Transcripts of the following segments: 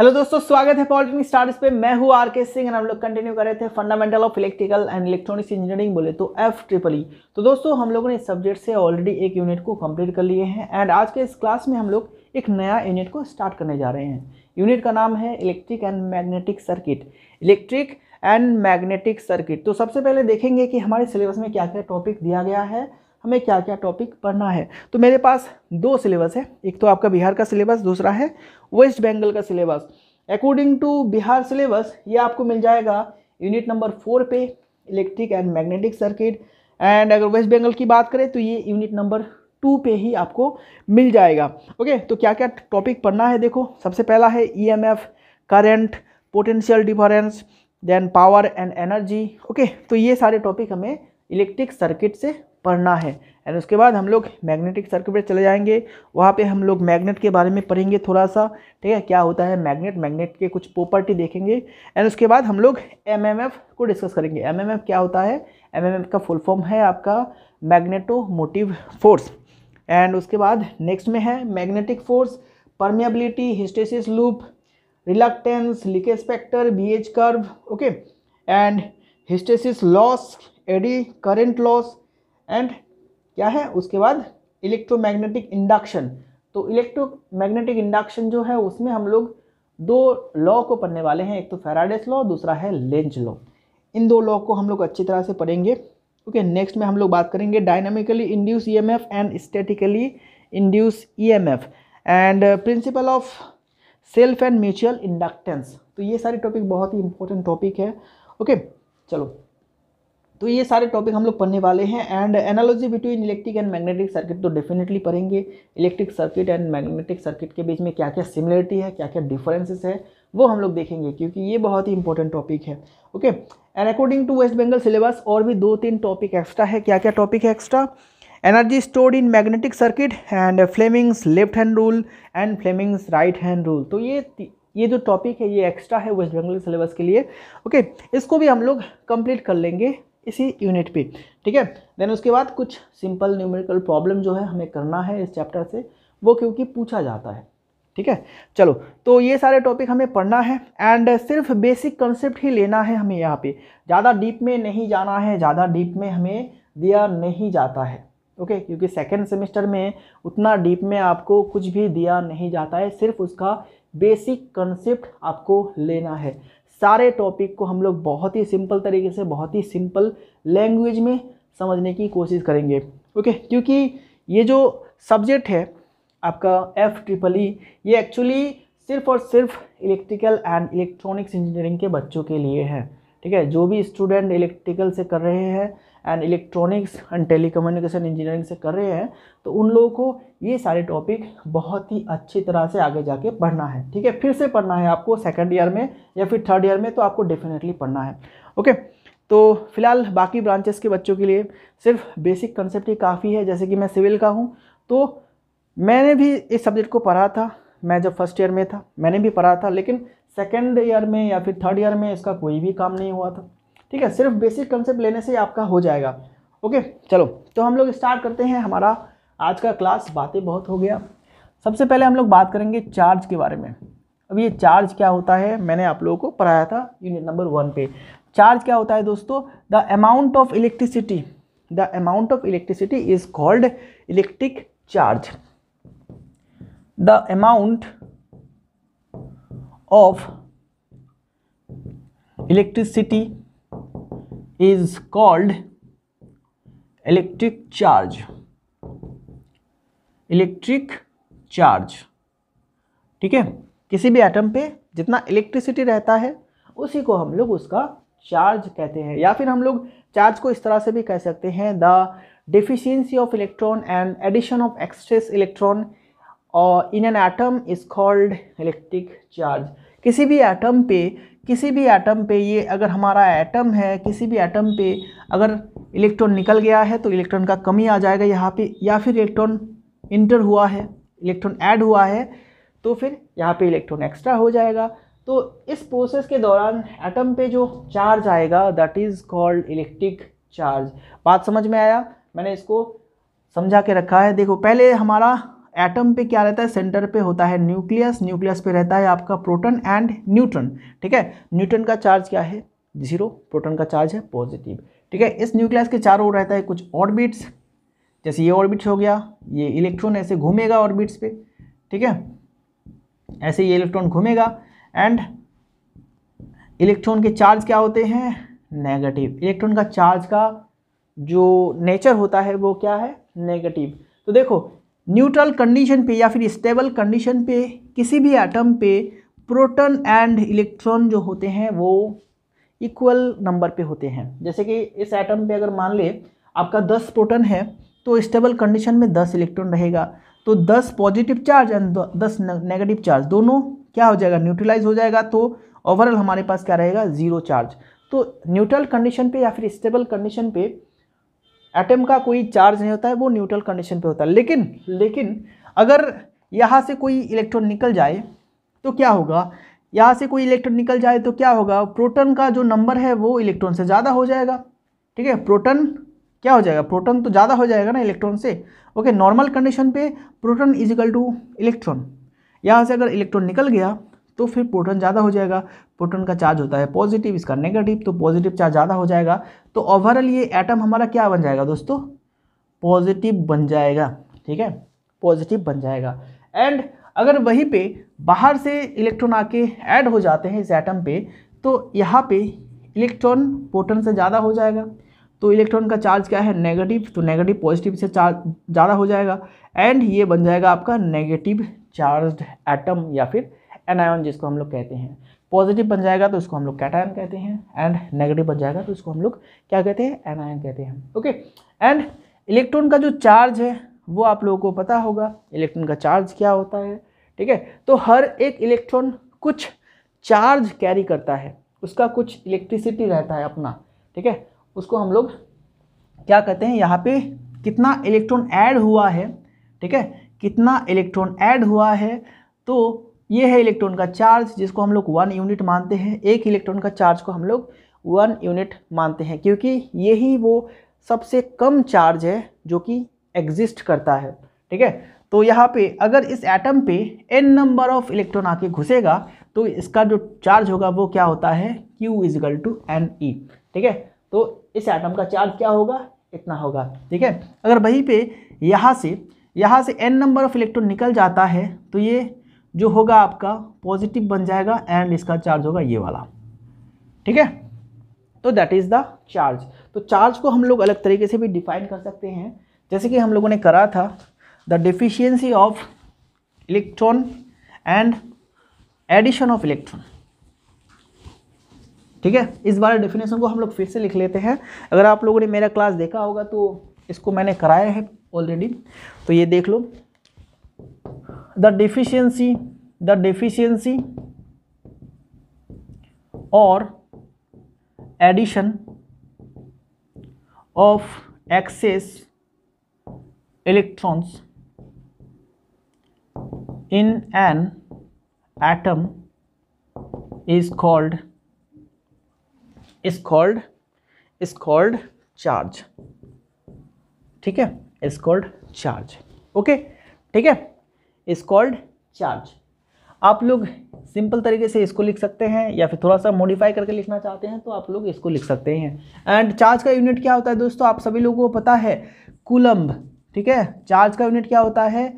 Hello दोस्तों स्वागत है पॉलिटिक स्टार्स पे मैं हूँ आर के सिंह हम लोग कंटिन्यू कर रहे थे fundamental of electrical and electronics engineering बोले तो एफ ट्रिपल ई तो दोस्तों हम लोगों ने इस सब्जेक्ट से ऑलरेडी एक यूनिट को कंप्लीट कर लिए हैं एंड आज के इस क्लास में हम लोग एक नया यूनिट को स्टार्ट करने जा रहे हैं यूनिट का नाम है electric and magnetic circuit electric and magnetic circuit तो सबसे पहले देखेंगे कि हमारे सिलेबस में क्या क्या टॉपिक दिया गया है हमें क्या क्या टॉपिक पढ़ना है तो मेरे पास दो सिलेबस है एक तो आपका बिहार का सिलेबस दूसरा है वेस्ट बंगाल का syllabus according to Bihar syllabus ये आपको मिल जाएगा यूनिट नंबर फोर पे electric and magnetic circuit and अगर वेस्ट बंगाल की बात करें तो ये यूनिट नंबर टू पे ही आपको मिल जाएगा ओके तो क्या क्या टॉपिक पढ़ना है देखो सबसे पहला है E M F current potential difference then power and energy okay तो ये सारे टॉपिक हमें इलेक्ट्रिक सर्किट से पढ़ना है एंड उसके बाद हम लोग मैग्नेटिक सर्किट पर चले जाएंगे वहाँ पे हम लोग मैग्नेट के बारे में पढ़ेंगे थोड़ा सा ठीक है क्या होता है मैग्नेट मैग्नेट के कुछ प्रॉपर्टी देखेंगे एंड उसके बाद हम लोग एमएमएफ को डिस्कस करेंगे एमएमएफ क्या होता है एमएमएफ का फुल फॉर्म है आपका मैग्नेटो मोटिव फोर्स एंड उसके बाद नेक्स्ट में है magnetic force permeability hysteresis loop reluctance leakage factor B H curve okay and hysteresis loss eddy current loss and क्या है उसके बाद इलेक्ट्रोमैग्नेटिक इंडक्शन तो इलेक्ट्रोमैग्नेटिक इंडक्शन जो है उसमें हम लोग दो लॉ को पढ़ने वाले हैं एक तो फेराडेस लॉ दूसरा है लेंच लॉ इन दो लॉ को हम लोग अच्छी तरह से पढ़ेंगे ओके okay, नेक्स्ट में हम लोग बात करेंगे dynamically induced EMF and statically induced EMF and principle of self and mutual inductance तो ये सारे टॉपिक बहुत ही इंपॉर्टेंट टॉपिक है ओके okay, चलो तो ये सारे टॉपिक हम लोग पढ़ने वाले हैं and analogy between electric and magnetic circuit तो डेफिनेटली पढ़ेंगे electric circuit and magnetic circuit के बीच में क्या क्या सिमिलरिटी है क्या क्या डिफरेंसेस है वो हम लोग देखेंगे क्योंकि ये बहुत ही इंपॉर्टेंट टॉपिक है okay and according to West Bengal syllabus और भी दो तीन टॉपिक एक्स्ट्रा है क्या क्या टॉपिक है extra energy stored in magnetic circuit and Fleming's left hand rule and Fleming's right hand rule तो ये ये जो टॉपिक है ये एक्स्ट्रा है वेस्ट बंगाल सिलेबस के लिए ओके okay, इसको भी हम लोग कंप्लीट कर लेंगे इसी यूनिट पे ठीक है देन उसके बाद कुछ सिंपल न्यूमेरिकल प्रॉब्लम जो है हमें करना है इस चैप्टर से वो क्योंकि पूछा जाता है ठीक है चलो तो ये सारे टॉपिक हमें पढ़ना है एंड सिर्फ बेसिक कंसेप्ट ही लेना है हमें यहाँ पे ज़्यादा डीप में नहीं जाना है ज़्यादा डीप में हमें दिया नहीं जाता है ओके okay, क्योंकि सेकेंड सेमेस्टर में उतना डीप में आपको कुछ भी दिया नहीं जाता है सिर्फ उसका बेसिक कंसेप्ट आपको लेना है सारे टॉपिक को हम लोग बहुत ही सिंपल तरीके से बहुत ही सिंपल लैंग्वेज में समझने की कोशिश करेंगे ओके okay? क्योंकि ये जो सब्जेक्ट है आपका एफ ट्रिपल ई ये एक्चुअली सिर्फ और सिर्फ इलेक्ट्रिकल एंड इलेक्ट्रॉनिक्स इंजीनियरिंग के बच्चों के लिए है ठीक है जो भी स्टूडेंट इलेक्ट्रिकल से कर रहे हैं and electronics and telecommunication engineering से कर रहे हैं तो उन लोगों को ये सारे टॉपिक बहुत ही अच्छी तरह से आगे जाके पढ़ना है ठीक है फिर से पढ़ना है आपको सेकेंड ईयर में या फिर थर्ड ईयर में तो आपको डेफिनेटली पढ़ना है ओके तो फिलहाल बाकी ब्रांचेस के बच्चों के लिए सिर्फ बेसिक कंसेप्ट ही काफ़ी है जैसे कि मैं सिविल का हूँ तो मैंने भी इस सब्जेक्ट को पढ़ा था मैं जब फर्स्ट ईयर में था मैंने भी पढ़ा था लेकिन सेकेंड ईयर में या फिर थर्ड ईयर में इसका कोई भी काम नहीं हुआ था ठीक है सिर्फ बेसिक कंसेप्ट लेने से आपका हो जाएगा ओके चलो तो हम लोग स्टार्ट करते हैं हमारा आज का क्लास बातें बहुत हो गया सबसे पहले हम लोग बात करेंगे चार्ज के बारे में अब ये चार्ज क्या होता है मैंने आप लोगों को पढ़ाया था यूनिट नंबर वन पे चार्ज क्या होता है दोस्तों the amount of electricity the amount of electricity is called electric charge the amount of electricity is called electric charge electric charge ठीक है किसी भी एटम पे जितना इलेक्ट्रिसिटी रहता है उसी को हम लोग उसका चार्ज कहते हैं या फिर हम लोग चार्ज को इस तरह से भी कह सकते हैं the deficiency of electron and addition of excess electron और in an atom is called electric charge किसी भी एटम पे किसी भी एटम पे ये अगर हमारा एटम है किसी भी एटम पे अगर इलेक्ट्रॉन निकल गया है तो इलेक्ट्रॉन का कमी आ जाएगा यहाँ पे या फिर इलेक्ट्रॉन इंटर हुआ है इलेक्ट्रॉन ऐड हुआ है तो फिर यहाँ पे इलेक्ट्रॉन एक्स्ट्रा हो जाएगा तो इस प्रोसेस के दौरान एटम पे जो चार्ज आएगा that is called electric charge बात समझ में आया मैंने इसको समझा के रखा है देखो पहले हमारा एटम पे क्या रहता है सेंटर पे होता है न्यूक्लियस न्यूक्लियस पे रहता है आपका प्रोटन एंड न्यूट्रन ठीक है न्यूट्रन का चार्ज क्या है जीरो प्रोटन का चार्ज है पॉजिटिव ठीक है इस न्यूक्लियस के चारों ओर रहता है कुछ ऑर्बिट्स जैसे ये ऑर्बिट्स हो गया ये इलेक्ट्रॉन ऐसे घूमेगा ऑर्बिट्स पे ठीक है ऐसे ये इलेक्ट्रॉन घूमेगा एंड इलेक्ट्रॉन के चार्ज क्या होते हैं नेगेटिव इलेक्ट्रॉन का चार्ज का जो नेचर होता है वो क्या है नेगेटिव तो देखो न्यूट्रल कंडीशन पे या फिर स्टेबल कंडीशन पे किसी भी एटम पे प्रोटॉन एंड इलेक्ट्रॉन जो होते हैं वो इक्वल नंबर पे होते हैं जैसे कि इस एटम पे अगर मान ले आपका दस प्रोटॉन है तो स्टेबल कंडीशन में दस इलेक्ट्रॉन रहेगा तो दस पॉजिटिव चार्ज एंड दस नेगेटिव चार्ज दोनों क्या हो जाएगा न्यूट्रलाइज हो जाएगा तो ओवरऑल हमारे पास क्या रहेगा जीरो चार्ज तो न्यूट्रल कंडीशन पे या फिर स्टेबल कंडीशन पे एटम का कोई चार्ज नहीं होता है वो न्यूट्रल कंडीशन पे होता है लेकिन लेकिन अगर यहाँ से कोई इलेक्ट्रॉन निकल जाए तो क्या होगा यहाँ से कोई इलेक्ट्रॉन निकल जाए तो क्या होगा प्रोटॉन का जो नंबर है वो इलेक्ट्रॉन से ज़्यादा हो जाएगा ठीक है प्रोटॉन क्या हो जाएगा प्रोटॉन तो ज़्यादा हो जाएगा ना इलेक्ट्रॉन से ओके नॉर्मल कंडीशन पे प्रोटॉन इजिकल टू इलेक्ट्रॉन यहाँ से अगर इलेक्ट्रॉन निकल गया तो फिर प्रोटॉन ज़्यादा हो जाएगा प्रोटॉन का चार्ज होता है पॉजिटिव इसका नेगेटिव तो पॉजिटिव चार्ज ज़्यादा हो जाएगा तो ओवरऑल ये एटम हमारा क्या बन जाएगा दोस्तों पॉजिटिव बन जाएगा ठीक है पॉजिटिव बन जाएगा एंड अगर वहीं पे बाहर से इलेक्ट्रॉन आके ऐड हो जाते हैं इस एटम पे तो यहाँ पे इलेक्ट्रॉन प्रोटॉन से ज़्यादा हो जाएगा तो इलेक्ट्रॉन का चार्ज क्या है नेगेटिव तो नेगेटिव पॉजिटिव से चार्ज ज़्यादा हो जाएगा एंड ये बन जाएगा आपका नेगेटिव चार्ज एटम या फिर एनायन जिसको हम लोग कहते हैं पॉजिटिव बन जाएगा तो इसको हम लोग कैटायन कहते हैं एंड नेगेटिव बन जाएगा तो इसको हम लोग क्या कहते हैं एनायन कहते हैं ओके एंड इलेक्ट्रॉन का जो चार्ज है वो आप लोगों को पता होगा इलेक्ट्रॉन का चार्ज क्या होता है ठीक है तो हर एक इलेक्ट्रॉन कुछ चार्ज कैरी करता है उसका कुछ इलेक्ट्रिसिटी रहता है अपना ठीक है उसको हम लोग क्या कहते हैं यहाँ पे कितना इलेक्ट्रॉन ऐड हुआ है ठीक है कितना इलेक्ट्रॉन ऐड हुआ है तो ये है इलेक्ट्रॉन का चार्ज जिसको हम लोग वन यूनिट मानते हैं एक इलेक्ट्रॉन का चार्ज को हम लोग वन यूनिट मानते हैं क्योंकि यही वो सबसे कम चार्ज है जो कि एग्जिस्ट करता है ठीक है तो यहाँ पे अगर इस एटम पे एन नंबर ऑफ इलेक्ट्रॉन आके घुसेगा तो इसका जो चार्ज होगा वो क्या होता है Q is equal to n e ठीक है तो इस एटम का चार्ज क्या होगा इतना होगा ठीक है अगर वहीं पे यहाँ से यहाँ से एन नंबर ऑफ इलेक्ट्रॉन निकल जाता है तो ये जो होगा आपका पॉजिटिव बन जाएगा एंड इसका चार्ज होगा ये वाला ठीक है तो दैट इज़ द चार्ज तो चार्ज को हम लोग अलग तरीके से भी डिफाइन कर सकते हैं जैसे कि हम लोगों ने करा था the deficiency of electron and addition of electron ठीक है इस बार डेफिनेशन को हम लोग फिर से लिख लेते हैं अगर आप लोगों ने मेरा क्लास देखा होगा तो इसको मैंने कराया है ऑलरेडी तो ये देख लो द डिफिशियंसी द डिफिशियंसी और addition of excess electrons in an atom is called is called is called charge ठीक है इज कॉल्ड चार्ज ओके ठीक है इज कॉल्ड चार्ज आप लोग सिंपल तरीके से इसको लिख सकते हैं या फिर थोड़ा सा मॉडिफाई करके लिखना चाहते हैं तो आप लोग इसको लिख सकते हैं एंड चार्ज का यूनिट क्या होता है दोस्तों आप सभी लोगों को पता है कुलम्ब ठीक है चार्ज का यूनिट क्या होता है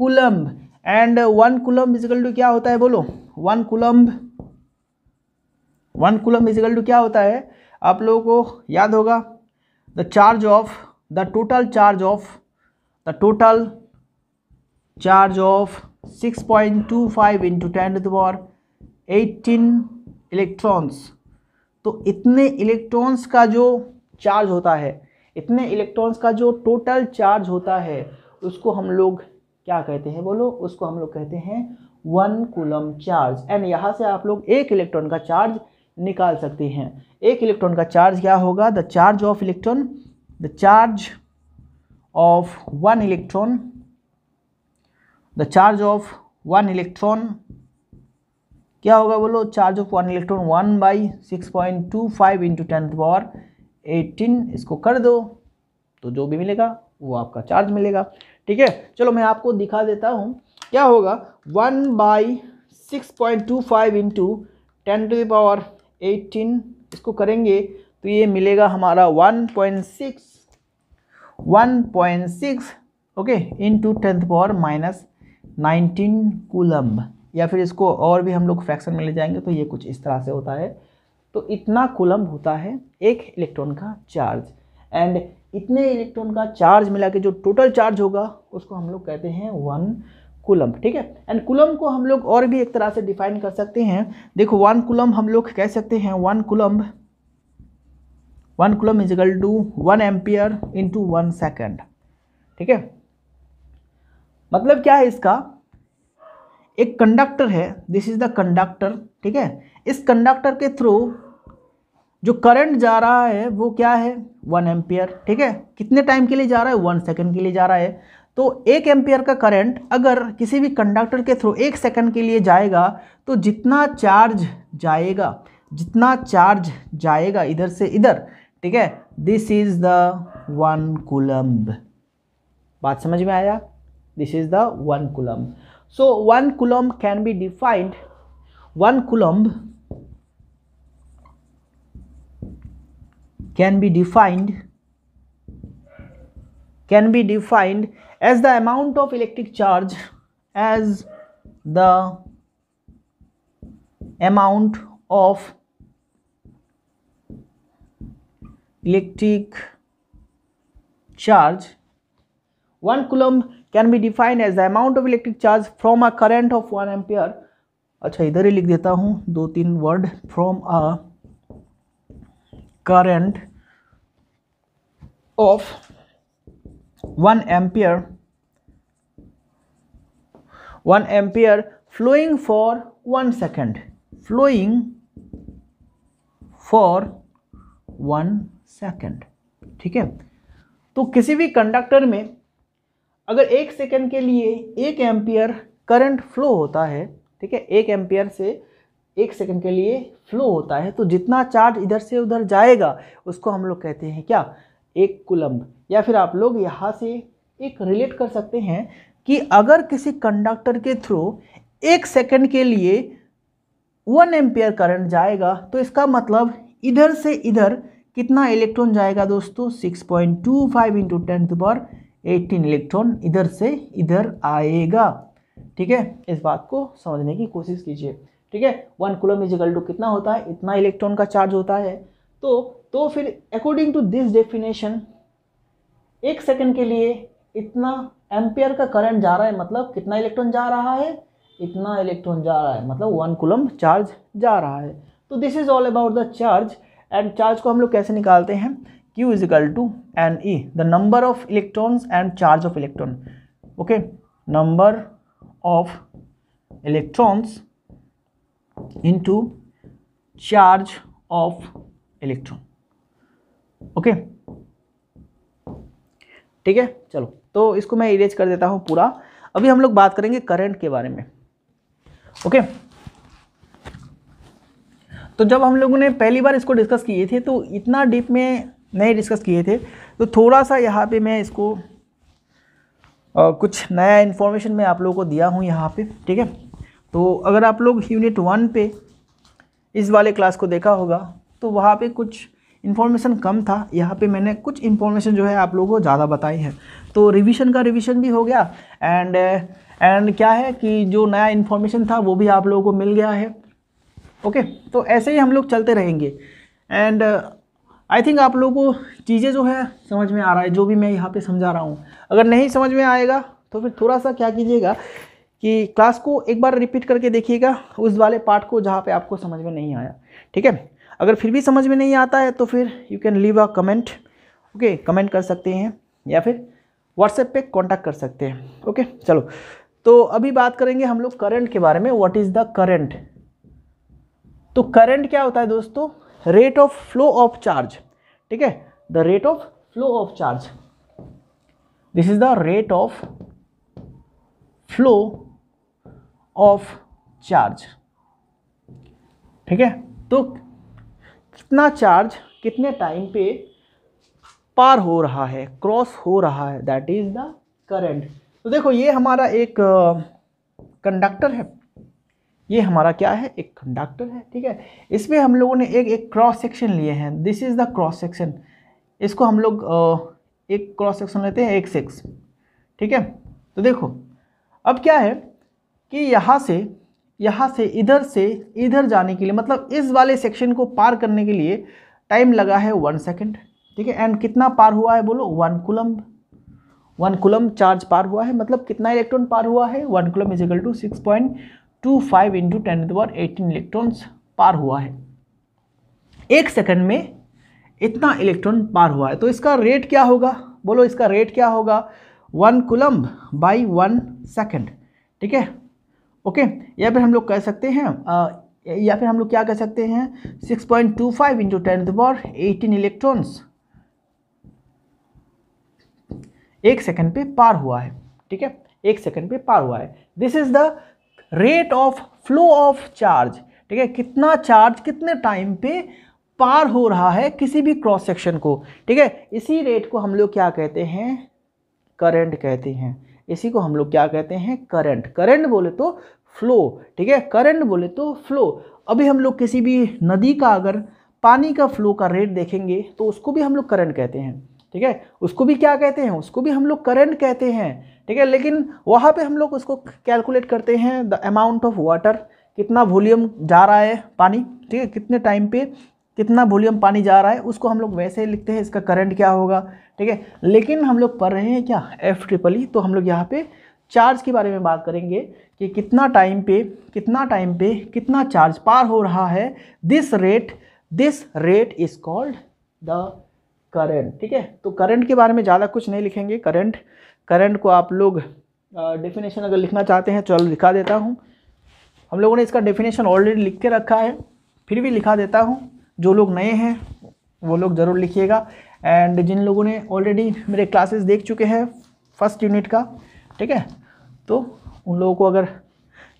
coulomb and one coulomb is equal to क्या होता है बोलो one coulomb one coulomb is equal to क्या होता है आप लोगों को याद होगा the charge of the total charge of the total charge of 6.25 point two five into ten to eighteen electrons तो इतने इलेक्ट्रॉन्स का जो चार्ज होता है इतने इलेक्ट्रॉन्स का जो टोटल चार्ज होता है उसको हम लोग क्या कहते हैं बोलो उसको हम लोग कहते हैं वन कूलम चार्ज एंड यहाँ से आप लोग एक इलेक्ट्रॉन का चार्ज निकाल सकते हैं एक इलेक्ट्रॉन का चार्ज क्या होगा the charge of electron the charge of one electron the charge of one electron क्या होगा बोलो charge of one electron one by six point two five into ten power eighteen इसको कर दो तो जो भी मिलेगा वो आपका चार्ज मिलेगा ठीक है चलो मैं आपको दिखा देता हूँ क्या होगा one by six point two five into ten to the power eighteen इसको करेंगे तो ये मिलेगा हमारा one point six one point six okay into tenth power minus nineteen coulomb या फिर इसको और भी हम लोग फ्रैक्शन में ले जाएंगे तो ये कुछ इस तरह से होता है तो इतना कुलम्ब होता है एक इलेक्ट्रॉन का चार्ज एंड इतने इलेक्ट्रॉन का चार्ज मिला के जो टोटल चार्ज होगा उसको हम लोग कहते हैं वन कुलम ठीक है एंड कुलम को हम लोग और भी एक तरह से डिफाइन कर सकते हैं देखो वन कुलम हम लोग कह सकते हैं one coulomb one coulomb is equal to one ampere into one second ठीक है मतलब क्या है इसका एक कंडक्टर है दिस इज द कंडक्टर ठीक है इस कंडक्टर के थ्रू जो करंट जा रहा है वो क्या है वन एम्पियर ठीक है कितने टाइम के लिए जा रहा है वन सेकेंड के लिए जा रहा है तो एक एम्पियर का करंट अगर किसी भी कंडक्टर के थ्रू एक सेकंड के लिए जाएगा तो जितना चार्ज जाएगा जितना चार्ज जाएगा इधर से इधर ठीक है this is the one coulomb बात समझ में आया this is the 1 coulomb so 1 coulomb can be defined 1 coulomb can be defined can be defined as the amount of electric charge as the amount of electric charge 1 coulomb can be defined as the amount of electric charge from a current of one ampere अच्छा इधर ही लिख देता हूँ दो तीन word from a current of one ampere one ampere flowing for one second flowing for one second ठीक है तो किसी भी कंडक्टर में अगर एक सेकेंड के लिए एक एम्पियर करंट फ्लो होता है ठीक है एक एम्पियर से एक सेकेंड के लिए फ्लो होता है तो जितना चार्ज इधर से उधर जाएगा उसको हम लोग कहते हैं क्या एक कुलम्ब या फिर आप लोग यहाँ से एक रिलेट कर सकते हैं कि अगर किसी कंडक्टर के थ्रू एक सेकेंड के लिए वन एम्पियर करंट जाएगा तो इसका मतलब इधर से इधर कितना इलेक्ट्रॉन जाएगा दोस्तों six point two five into ten power 18 electron इधर से इधर आएगा ठीक है इस बात को समझने की कोशिश कीजिए ठीक है वन कुलम इज टू कितना होता है इतना इलेक्ट्रॉन का चार्ज होता है तो तो फिर अकॉर्डिंग टू दिस डेफिनेशन एक सेकंड के लिए इतना एम्पियर का करंट जा रहा है मतलब कितना इलेक्ट्रॉन जा रहा है इतना इलेक्ट्रॉन जा रहा है मतलब वन कुलम चार्ज जा रहा है तो this is all about the charge and charge को हम लोग कैसे निकालते हैं q is equal to n e the number of electrons and charge of electron okay number of electrons into charge of electron okay. ठीक है चलो तो इसको मैं इरेज कर देता हूं पूरा अभी हम लोग बात करेंगे करंट के बारे में ओके तो जब हम लोगों ने पहली बार इसको डिस्कस किए थे तो इतना डीप में नए डिस्कस किए थे तो थोड़ा सा यहाँ पे मैं इसको आ, कुछ नया इन्फॉर्मेशन मैं आप लोगों को दिया हूँ यहाँ पे ठीक है तो अगर आप लोग यूनिट वन पे इस वाले क्लास को देखा होगा तो वहाँ पे कुछ इन्फॉर्मेशन कम था यहाँ पे मैंने कुछ इन्फॉर्मेशन जो है आप लोगों को ज़्यादा बताई है तो रिविशन का रिविशन भी हो गया एंड एंड क्या है कि जो नया इन्फॉर्मेशन था वो भी आप लोगों को मिल गया है ओके okay, तो ऐसे ही हम लोग चलते रहेंगे एंड आई थिंक आप लोगों को चीज़ें जो है समझ में आ रहा है जो भी मैं यहाँ पे समझा रहा हूँ अगर नहीं समझ में आएगा तो फिर थोड़ा सा क्या कीजिएगा कि क्लास को एक बार रिपीट करके देखिएगा उस वाले पार्ट को जहाँ पे आपको समझ में नहीं आया ठीक है अगर फिर भी समझ में नहीं आता है तो फिर you can leave a comment okay comment कर सकते हैं या फिर व्हाट्सएप पर कॉन्टैक्ट कर सकते हैं ओके चलो तो अभी बात करेंगे हम लोग करंट के बारे में वॉट इज़ द करेंट तो करंट क्या होता है दोस्तों rate of flow of charge ठीक है the rate of flow of charge this is the rate of flow of charge ठीक है तो कितना चार्ज कितने टाइम पे पार हो रहा है क्रॉस हो रहा है दैट इज द करेंट तो देखो ये हमारा एक कंडक्टर uh, है ये हमारा क्या है एक कंडक्टर है ठीक है इसमें हम लोगों ने एक एक क्रॉस सेक्शन लिए हैं this is the cross section इसको हम लोग एक क्रॉस सेक्शन लेते हैं एक सेक्स ठीक है तो देखो अब क्या है कि यहाँ से यहाँ से इधर से इधर जाने के लिए मतलब इस वाले सेक्शन को पार करने के लिए टाइम लगा है वन सेकेंड ठीक है एंड कितना पार हुआ है बोलो one coulomb one coulomb charge पार हुआ है मतलब कितना इलेक्ट्रॉन पार हुआ है one coulomb is equal to six point two five into ten power eighteen electrons पार हुआ है एक सेकंड में इतना इलेक्ट्रॉन पार हुआ है तो इसका रेट क्या होगा बोलो इसका रेट क्या होगा one coulomb by one second ठीक है ओके या फिर हम लोग कह सकते हैं आ, या फिर हम लोग क्या कह सकते हैं six point two five into ten the eighteen electrons एक सेकंड पे पार हुआ है ठीक है एक सेकंड पे पार हुआ है this is the rate of flow of charge ठीक है कितना चार्ज कितने टाइम पे पार हो रहा है किसी भी क्रॉस सेक्शन को ठीक है इसी रेट को हम लोग क्या कहते हैं करंट कहते हैं इसी को हम लोग क्या कहते हैं करंट करंट बोले तो फ्लो ठीक है करंट बोले तो फ्लो अभी हम लोग किसी भी नदी का अगर पानी का फ्लो का रेट देखेंगे तो उसको भी हम लोग करंट कहते हैं ठीक है उसको भी क्या कहते हैं उसको भी हम लोग करंट कहते हैं ठीक है लेकिन वहाँ पे हम लोग उसको कैलकुलेट करते हैं द अमाउंट ऑफ वाटर कितना वॉल्यूम जा रहा है पानी ठीक है कितने टाइम पे कितना वॉल्यूम पानी जा रहा है उसको हम लोग वैसे ही लिखते हैं इसका करंट क्या होगा ठीक है लेकिन हम लोग पढ़ रहे हैं क्या एफ ट्रिपल ई तो हम लोग यहाँ पर चार्ज के बारे में बात करेंगे कि कितना टाइम पे कितना टाइम पे कितना चार्ज पार हो रहा है this rate this rate is called the current ठीक है तो करंट के बारे में ज़्यादा कुछ नहीं लिखेंगे करंट करंट को आप लोग डेफिनेशन अगर लिखना चाहते हैं चलो लिखा देता हूँ हम लोगों ने इसका डेफिनेशन ऑलरेडी लिख के रखा है फिर भी लिखा देता हूँ जो लोग नए हैं वो लोग ज़रूर लिखिएगा एंड जिन लोगों ने ऑलरेडी मेरे क्लासेस देख चुके हैं फर्स्ट यूनिट का ठीक है तो उन लोगों को अगर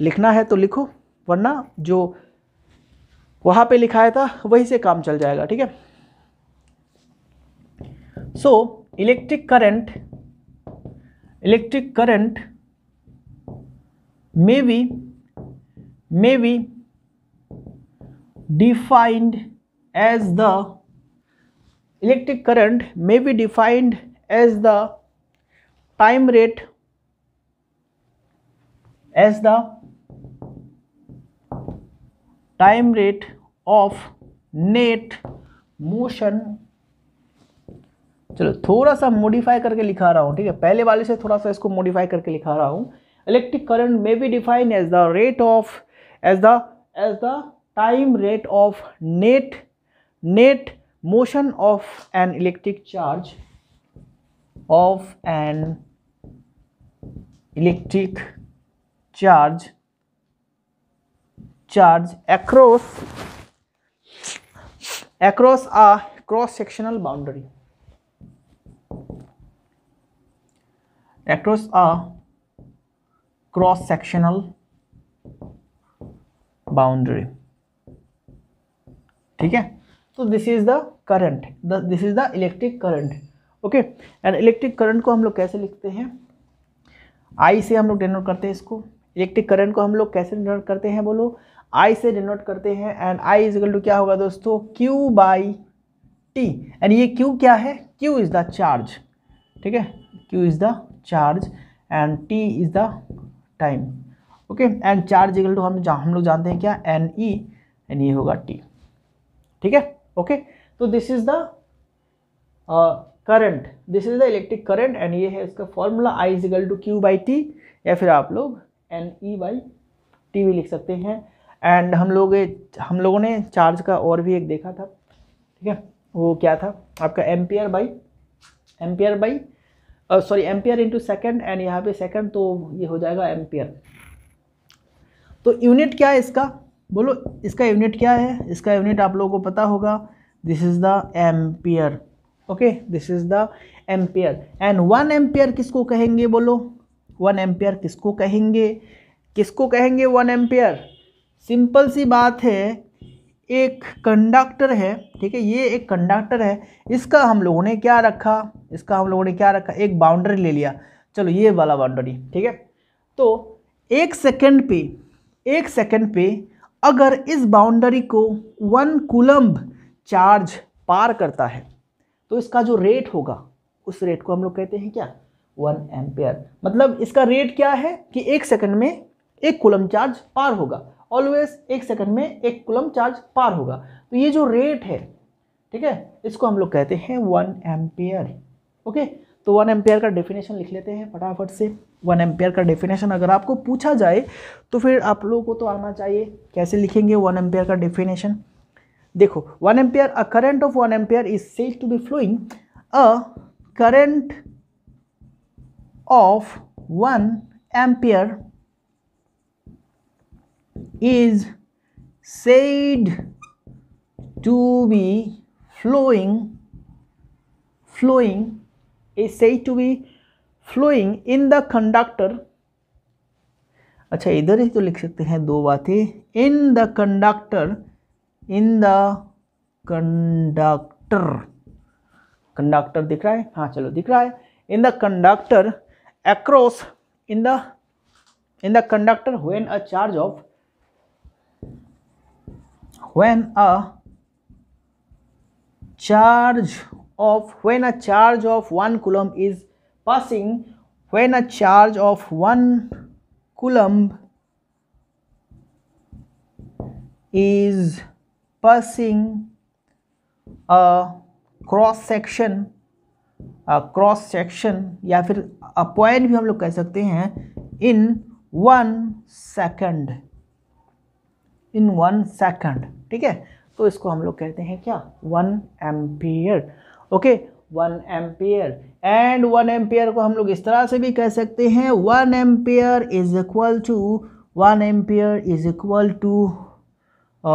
लिखना है तो लिखो वरना जो वहाँ पे लिखाया था वहीं से काम चल जाएगा ठीक है So, electric current, electric current may be, may be defined as the electric current may be defined as the time rate as the time rate of net motion चलो थोड़ा सा मॉडिफाई करके लिखा रहा हूँ ठीक है पहले वाले से थोड़ा सा इसको मॉडिफाई करके लिखा रहा हूँ electric current may be define as the rate of as the as the time rate of net net motion of an electric charge of an electric charge charge across across a cross sectional boundary across a cross sectional boundary ठीक है तो this is the current this is the electric current okay and electric current को हम लोग कैसे लिखते हैं आई से हम लोग डिनोट करते हैं इसको इलेक्ट्रिक करंट को हम लोग कैसे डिनोट करते हैं बोलो आई से डिनोट करते हैं एंड आई इक्वल टू क्या होगा दोस्तों क्यू बाई टी एंड ये क्यू क्या है क्यू इज़ द चार्ज ठीक है q is the charge and t is the time okay and charge equal to हम हम लोग जानते हैं क्या एन ई एंड ये होगा टी ठीक है ओके तो this is the current this is the electric current and ये है इसका formula I is equal to Q by T या फिर आप लोग एन ई बाई टी भी लिख सकते हैं एंड हम लोग हम लोगों ने चार्ज का और भी एक देखा था ठीक है वो क्या था आपका ampere by ampere by sorry ampere into second and यहाँ पे सेकेंड तो ये हो जाएगा एम्पियर तो यूनिट क्या है इसका बोलो इसका यूनिट क्या है इसका यूनिट आप लोगों को पता होगा this is the ampere okay this is the ampere and one ampere किसको कहेंगे बोलो वन एम्पियर किसको कहेंगे किसको कहेंगे वन एम्पियर सिंपल सी बात है एक कंडक्टर है ठीक है ये एक कंडक्टर है इसका हम लोगों ने क्या रखा इसका हम लोगों ने क्या रखा एक बाउंड्री ले लिया चलो ये वाला बाउंड्री ठीक है तो एक सेकंड पे एक सेकंड पे अगर इस बाउंड्री को वन कुलम्ब चार्ज पार करता है तो इसका जो रेट होगा उस रेट को हम लोग कहते हैं क्या वन एम्पेयर मतलब इसका रेट क्या है कि एक सेकंड में एक कुलम चार्ज पार होगा ऑलवेज एक सेकंड में एक कुलम चार्ज पार होगा तो ये जो रेट है ठीक है इसको हम लोग कहते हैं वन एम्पेयर ओके तो वन एम्पेयर का डेफिनेशन लिख लेते हैं फटाफट से वन एम्पेयर का डेफिनेशन अगर आपको पूछा जाए तो फिर आप लोगों को तो आना चाहिए कैसे लिखेंगे वन एम्पेयर का डेफिनेशन देखो one ampere a current of one ampere is said to be flowing a current of one ampere is said to be flowing flowing is said to be flowing in the conductor अच्छा इधर ही तो लिख सकते हैं दो बातें in the conductor in the conductor conductor दिख रहा है हाँ चलो दिख रहा है in the conductor across in the in the conductor when a charge of when a charge of when a charge of 1 coulomb is passing when a charge of 1 coulomb is passing a cross section a cross section या फिर a point भी हम लोग कह सकते हैं in one second in one second ठीक है तो इसको हम लोग कहते हैं क्या one ampere okay one ampere and one ampere को हम लोग इस तरह से भी कह सकते हैं one ampere is equal to one ampere is equal to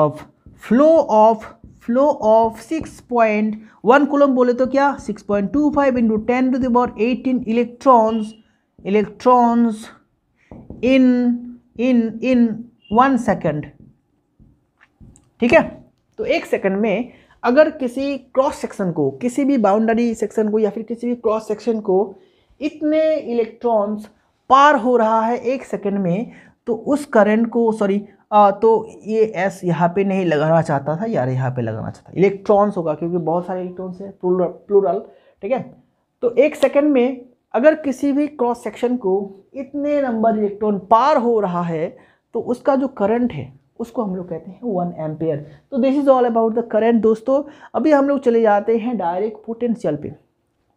of flow of flow of six point one coulomb बोले तो क्या six point two five into ten to the power eighteen electrons electrons in in in one second ठीक है तो एक second में अगर किसी क्रॉस सेक्शन को किसी भी बाउंड्री सेक्शन को या फिर किसी भी क्रॉस सेक्शन को इतने इलेक्ट्रॉन्स पार हो रहा है एक सेकंड में तो उस करंट को सॉरी तो ये एस यहाँ पे नहीं लगाना चाहता था यार यहाँ पे लगाना चाहता था इलेक्ट्रॉन्स होगा क्योंकि बहुत सारे इलेक्ट्रॉन्स हैं प्लूरल प्लूरल ठीक है तो एक सेकंड में अगर किसी भी क्रॉस सेक्शन को इतने नंबर इलेक्ट्रॉन पार हो रहा है तो उसका जो करंट है उसको हम लोग कहते हैं वन एम्पेयर तो this is all about the current दोस्तों अभी हम लोग चले जाते हैं डायरेक्ट पोटेंशियल पे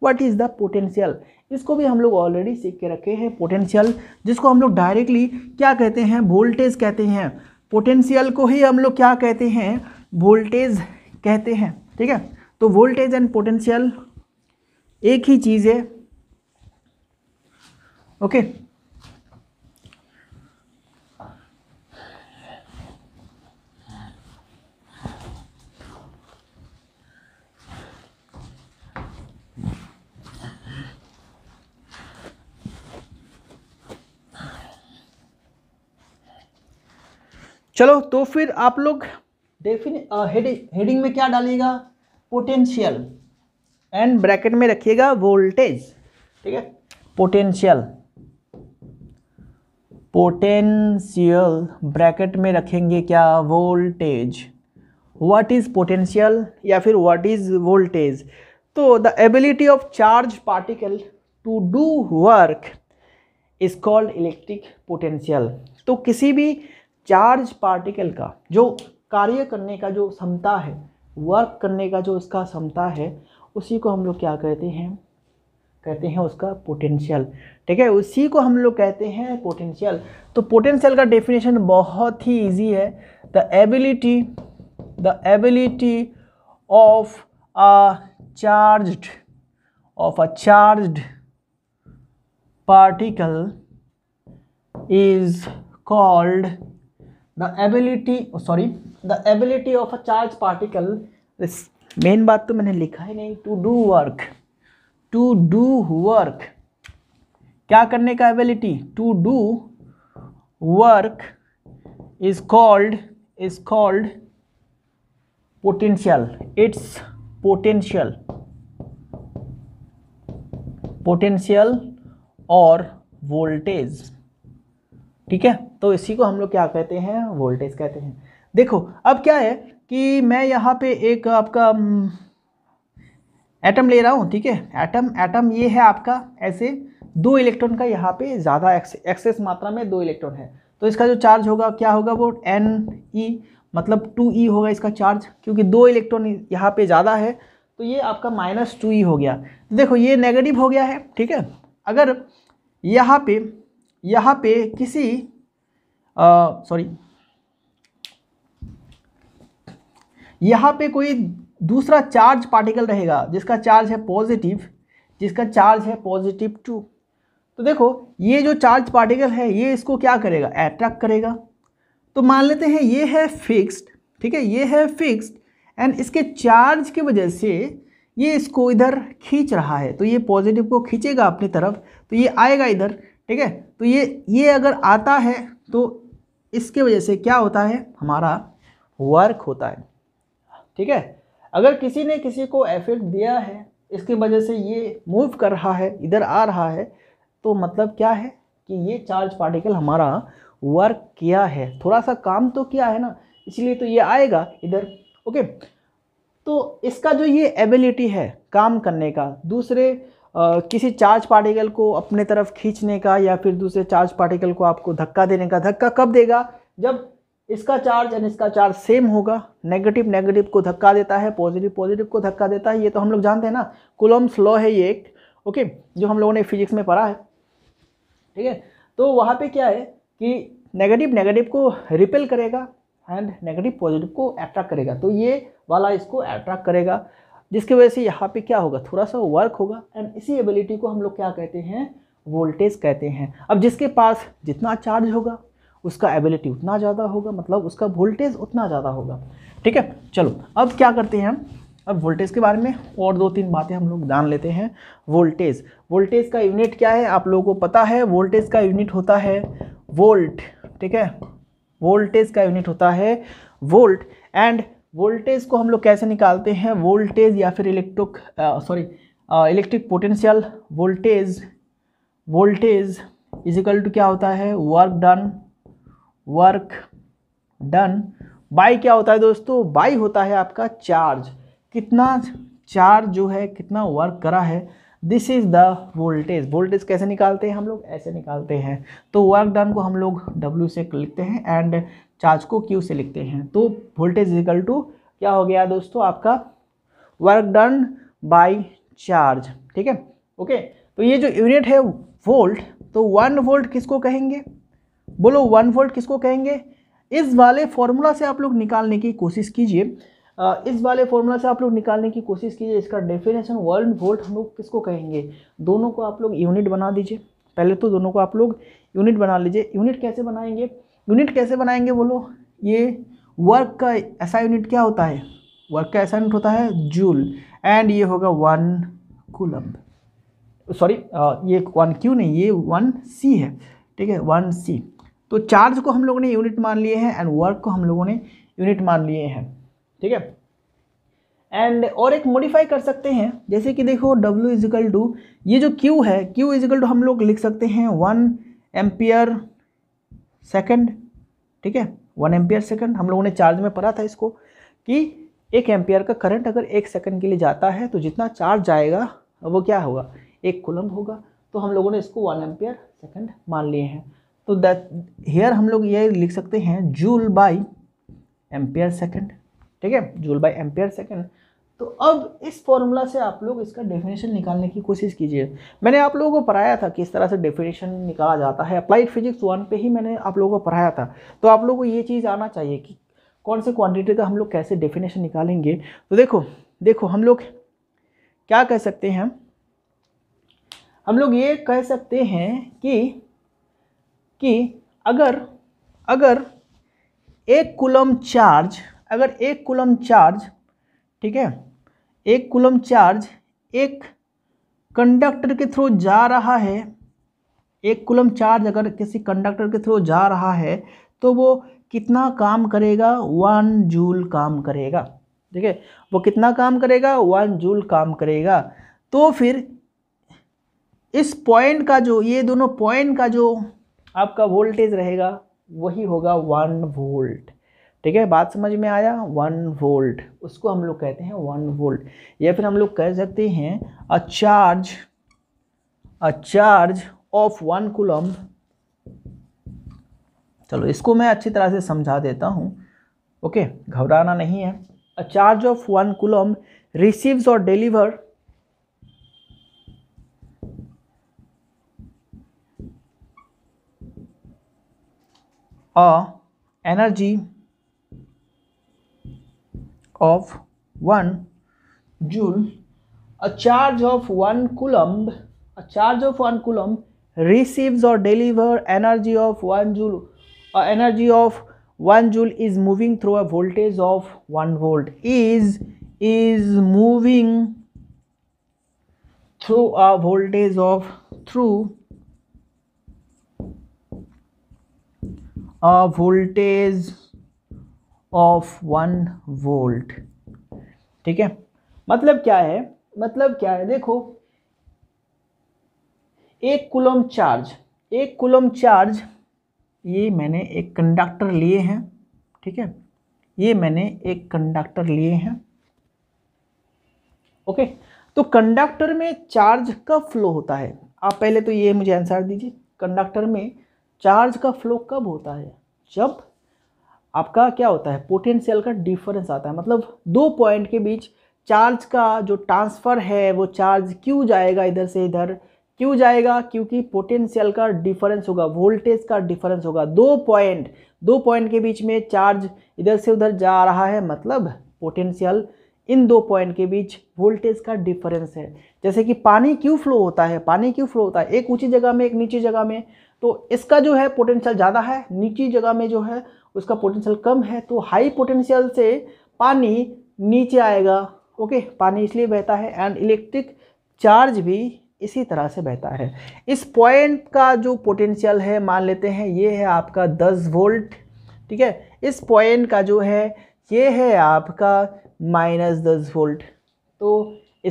व्हाट इज़ द पोटेंशियल इसको भी हम लोग ऑलरेडी सीख के रखे हैं पोटेंशियल जिसको हम लोग डायरेक्टली क्या कहते हैं वोल्टेज कहते हैं पोटेंशियल को ही हम लोग क्या कहते हैं वोल्टेज कहते हैं ठीक है तो वोल्टेज एंड पोटेंशियल एक ही चीज़ है ओके okay? चलो तो फिर आप लोग हेडिंग में क्या डालिएगा पोटेंशियल एंड ब्रैकेट में रखिएगा वोल्टेज ठीक है पोटेंशियल पोटेंशियल ब्रैकेट में रखेंगे क्या वोल्टेज व्हाट इज़ पोटेंशियल या फिर व्हाट इज़ वोल्टेज तो the ability of charge particle to do work is called electric potential तो किसी भी चार्ज पार्टिकल का जो कार्य करने का जो क्षमता है वर्क करने का जो उसका क्षमता है उसी को हम लोग क्या कहते हैं कहते हैं उसका पोटेंशियल ठीक है उसी को हम लोग कहते हैं पोटेंशियल तो पोटेंशियल का डेफिनेशन बहुत ही इजी है the ability the ability of a charged of a charged particle is called the ability sorry the ability of a charge particle main बात तो मैंने लिखा ही नहीं to do work to do work क्या करने का ability to do work is called is called potential it's potential potential और वोल्टेज ठीक है तो इसी को हम लोग क्या कहते हैं वोल्टेज कहते हैं देखो अब क्या है कि मैं यहाँ पे एक आपका एटम हम्म, ले रहा हूँ ठीक है एटम एटम ये है आपका ऐसे दो इलेक्ट्रॉन का यहाँ पे ज़्यादा एक्सेस मात्रा में दो इलेक्ट्रॉन है तो इसका जो चार्ज होगा क्या होगा वो एन ई e, मतलब टू ई e होगा इसका चार्ज क्योंकि दो इलेक्ट्रॉन यहाँ पे ज़्यादा है तो ये आपका माइनस टू ई हो गया तो देखो ये नेगेटिव हो गया है ठीक है अगर यहाँ पे यहाँ पे किसी सॉरी यहाँ पे कोई दूसरा चार्ज पार्टिकल रहेगा जिसका चार्ज है पॉजिटिव जिसका चार्ज है पॉजिटिव टू तो देखो ये जो चार्ज पार्टिकल है ये इसको क्या करेगा अट्रैक्ट करेगा तो मान लेते हैं ये है फिक्स्ड ठीक है ये है फिक्स्ड एंड इसके चार्ज की वजह से ये इसको इधर खींच रहा है तो ये पॉजिटिव को खींचेगा अपनी तरफ तो ये आएगा इधर ठीक है तो ये ये अगर आता है तो इसके वजह से क्या होता है हमारा वर्क होता है ठीक है अगर किसी ने किसी को एफेक्ट दिया है इसकी वजह से ये मूव कर रहा है इधर आ रहा है तो मतलब क्या है कि ये चार्ज पार्टिकल हमारा वर्क किया है थोड़ा सा काम तो किया है ना इसलिए तो ये आएगा इधर ओके तो इसका जो ये एबिलिटी है काम करने का दूसरे किसी चार्ज पार्टिकल को अपने तरफ खींचने का या फिर दूसरे चार्ज पार्टिकल को आपको धक्का देने का धक्का कब देगा जब इसका चार्ज एंड इसका चार्ज सेम होगा नेगेटिव नेगेटिव को धक्का देता है पॉजिटिव पॉजिटिव को धक्का देता है ये तो हम लोग जानते हैं ना कुलम्स लॉ है ये एक ओके जो हम लोगों ने फिजिक्स में पढ़ा है ठीक है तो वहाँ पे क्या है कि नेगेटिव नेगेटिव को रिपेल करेगा एंड नेगेटिव पॉजिटिव को अट्रैक्ट करेगा तो ये वाला इसको अट्रैक्ट करेगा जिसकी वजह से यहाँ पे क्या होगा थोड़ा सा वर्क होगा एंड इसी एबिलिटी को हम लोग क्या कहते हैं वोल्टेज कहते हैं अब जिसके पास जितना चार्ज होगा उसका एबिलिटी उतना ज़्यादा होगा मतलब उसका वोल्टेज उतना ज़्यादा होगा ठीक है चलो अब क्या करते हैं हम अब वोल्टेज के बारे में और दो तीन बातें हम लोग जान लेते हैं वोल्टेज वोल्टेज का यूनिट क्या है आप लोगों को पता है वोल्टेज का यूनिट होता है वोल्ट ठीक है वोल्टेज का यूनिट होता है वोल्ट एंड वोल्टेज को हम लोग कैसे निकालते हैं वोल्टेज या फिर electric sorry electric potential voltage voltage is equal to क्या होता है work done work done by क्या होता है दोस्तों बाई होता है आपका चार्ज कितना चार्ज जो है कितना वर्क करा है this is the voltage voltage कैसे निकालते हैं हम लोग ऐसे निकालते हैं तो वर्क डन को हम लोग डब्ल्यू से लिखते हैं एंड चार्ज को क्यू से लिखते हैं तो वोल्टेज इजिकल टू क्या हो गया दोस्तों आपका वर्क डन बाई चार्ज ठीक है ओके तो ये जो यूनिट है वोल्ट तो वन वोल्ट किसको कहेंगे बोलो वन वोल्ट किसको कहेंगे इस वाले फॉर्मूला से आप लोग निकालने की कोशिश कीजिए इस वाले फॉर्मूला से आप लोग निकालने की कोशिश कीजिए इसका डेफिनेशन वन वोल्ट हम लोग किसको कहेंगे दोनों को आप लोग यूनिट बना दीजिए पहले तो दोनों को आप लोग यूनिट बना लीजिए यूनिट कैसे बनाएंगे यूनिट कैसे बनाएंगे बोलो ये वर्क का ऐसा यूनिट क्या होता है वर्क का ऐसा यूनिट होता है जूल एंड ये होगा वन कुलम सॉरी ये वन क्यू नहीं ये वन सी है ठीक है वन सी तो चार्ज को हम लोगों ने यूनिट मान लिए हैं एंड वर्क को हम लोगों ने यूनिट मान लिए हैं ठीक है एंड और एक मॉडिफाई कर सकते हैं जैसे कि देखो डब्ल्यू इजिकल टू ये जो क्यू है क्यू इजिकल टू हम लोग लिख सकते हैं वन एम्पियर सेकंड ठीक है वन एम्पियर सेकंड हम लोगों ने चार्ज में पढ़ा था इसको कि एक एम्पियर का करंट अगर एक सेकंड के लिए जाता है तो जितना चार्ज जाएगा वो क्या होगा एक कुलम्ब होगा तो हम लोगों ने इसको वन एम्पियर सेकंड मान लिए हैं तो दैट हेयर हम लोग ये लिख सकते हैं जूल बाई एम्पियर सेकेंड ठीक है जूल बाई एम्पियर सेकेंड तो अब इस फॉर्मूला से आप लोग इसका डेफिनेशन निकालने की कोशिश कीजिए मैंने आप लोगों को पढ़ाया था किस तरह से डेफिनेशन निकाला जाता है अप्लाइड फिजिक्स वन पे ही मैंने आप लोगों को पढ़ाया था तो आप लोगों को ये चीज़ आना चाहिए कि कौन से क्वांटिटी का हम लोग कैसे डेफिनेशन निकालेंगे तो देखो देखो हम लोग क्या कह सकते हैं हम लोग ये कह सकते हैं कि कि अगर अगर एक कुलम चार्ज अगर एक कुलम चार्ज ठीक है एक कुलम चार्ज एक कंडक्टर के थ्रू जा रहा है एक कुलम चार्ज अगर किसी कंडक्टर के थ्रू जा रहा है तो वो कितना काम करेगा वन जूल काम करेगा ठीक है वो कितना काम करेगा वन जूल काम करेगा तो फिर इस पॉइंट का जो ये दोनों पॉइंट का जो आपका वोल्टेज रहेगा वही होगा वन वोल्ट ठीक है बात समझ में आया वन वोल्ट उसको हम लोग कहते हैं वन वोल्ट या फिर हम लोग कह सकते हैं a charge a charge of one coulomb चलो इसको मैं अच्छी तरह से समझा देता हूँ ओके घबराना नहीं है a charge of one coulomb receives और deliver a energy of 1 joule, a charge of 1 coulomb, a charge of 1 coulomb receives or deliver energy of 1 joule, uh, energy of 1 joule is moving through a voltage of 1 volt is is moving through a voltage of through a voltage of one volt ठीक है मतलब क्या है मतलब क्या है देखो एक कुलम चार्ज एक कुलम चार्ज ये मैंने एक कंडक्टर लिए हैं ठीक है ये मैंने एक कंडक्टर लिए हैं ओके तो कंडक्टर में चार्ज कब फ्लो होता है आप पहले तो ये मुझे आंसर दीजिए कंडक्टर में चार्ज का फ्लो कब होता है जब आपका क्या होता है पोटेंशियल का डिफरेंस आता है मतलब दो पॉइंट के बीच चार्ज का जो ट्रांसफ़र है वो चार्ज क्यों जाएगा इधर से इधर क्यों जाएगा क्योंकि पोटेंशियल का डिफरेंस होगा वोल्टेज का डिफरेंस होगा दो पॉइंट दो पॉइंट के बीच में चार्ज इधर से उधर जा रहा है मतलब पोटेंशियल इन दो पॉइंट के बीच वोल्टेज का डिफरेंस है जैसे कि पानी क्यों फ्लो होता है पानी क्यों फ्लो होता है एक ऊंची जगह में एक नीची जगह में तो इसका जो है पोटेंशियल ज़्यादा है नीची जगह में जो है उसका पोटेंशियल कम है तो हाई पोटेंशियल से पानी नीचे आएगा ओके पानी इसलिए बहता है एंड इलेक्ट्रिक चार्ज भी इसी तरह से बहता है इस पॉइंट का जो पोटेंशियल है मान लेते हैं ये है आपका 10 वोल्ट ठीक है इस पॉइंट का जो है ये है आपका माइनस दस वोल्ट तो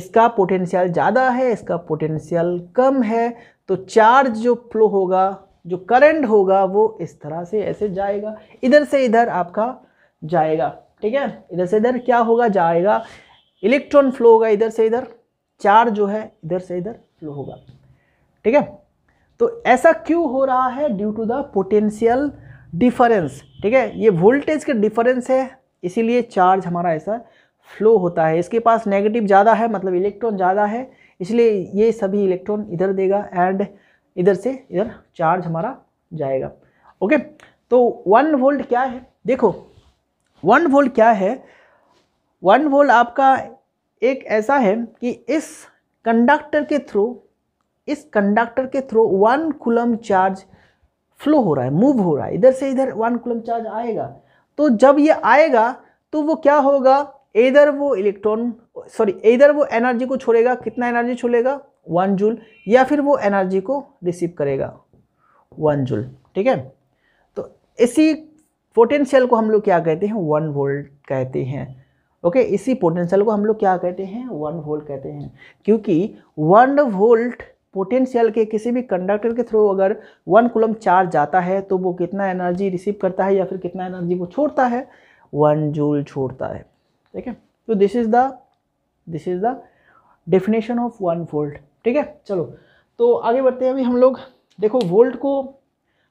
इसका पोटेंशियल ज़्यादा है इसका पोटेंशियल कम है तो चार्ज जो फ्लो होगा जो करंट होगा वो इस तरह से ऐसे जाएगा इधर से इधर आपका जाएगा ठीक है इधर से इधर क्या होगा जाएगा इलेक्ट्रॉन फ्लो होगा इधर से इधर चार्ज जो है इधर से इधर फ्लो होगा ठीक है तो ऐसा क्यों हो रहा है due to the potential difference ठीक है ये वोल्टेज के डिफरेंस है इसीलिए चार्ज हमारा ऐसा फ्लो होता है इसके पास नेगेटिव ज़्यादा है मतलब इलेक्ट्रॉन ज़्यादा है इसलिए ये सभी इलेक्ट्रॉन इधर देगा एंड इधर से इधर चार्ज हमारा जाएगा ओके तो वन वोल्ट क्या है देखो वन वोल्ट क्या है वन वोल्ट आपका एक ऐसा है कि इस कंडक्टर के थ्रू इस कंडक्टर के through one coulomb charge flow हो रहा है मूव हो रहा है इधर से इधर वन कुलम चार्ज आएगा तो जब ये आएगा तो वो क्या होगा इधर वो इलेक्ट्रॉन सॉरी इधर वो एनर्जी को छोड़ेगा कितना एनर्जी छोड़ेगा वन जूल या फिर वो एनर्जी को रिसीव करेगा वन जूल ठीक है तो इसी पोटेंशियल को हम लोग क्या कहते हैं वन वोल्ट कहते हैं ओके इसी पोटेंशियल को हम लोग क्या कहते हैं वन वोल्ट कहते हैं क्योंकि वन वोल्ट पोटेंशियल के किसी भी कंडक्टर के थ्रू अगर वन कुलम चार्ज जाता है तो वो कितना एनर्जी रिसीव करता है या फिर कितना एनर्जी वो छोड़ता है वन जूल छोड़ता है ठीक है तो this is the this is the definition of one volt ठीक है चलो तो आगे बढ़ते हैं अभी हम लोग देखो वोल्ट को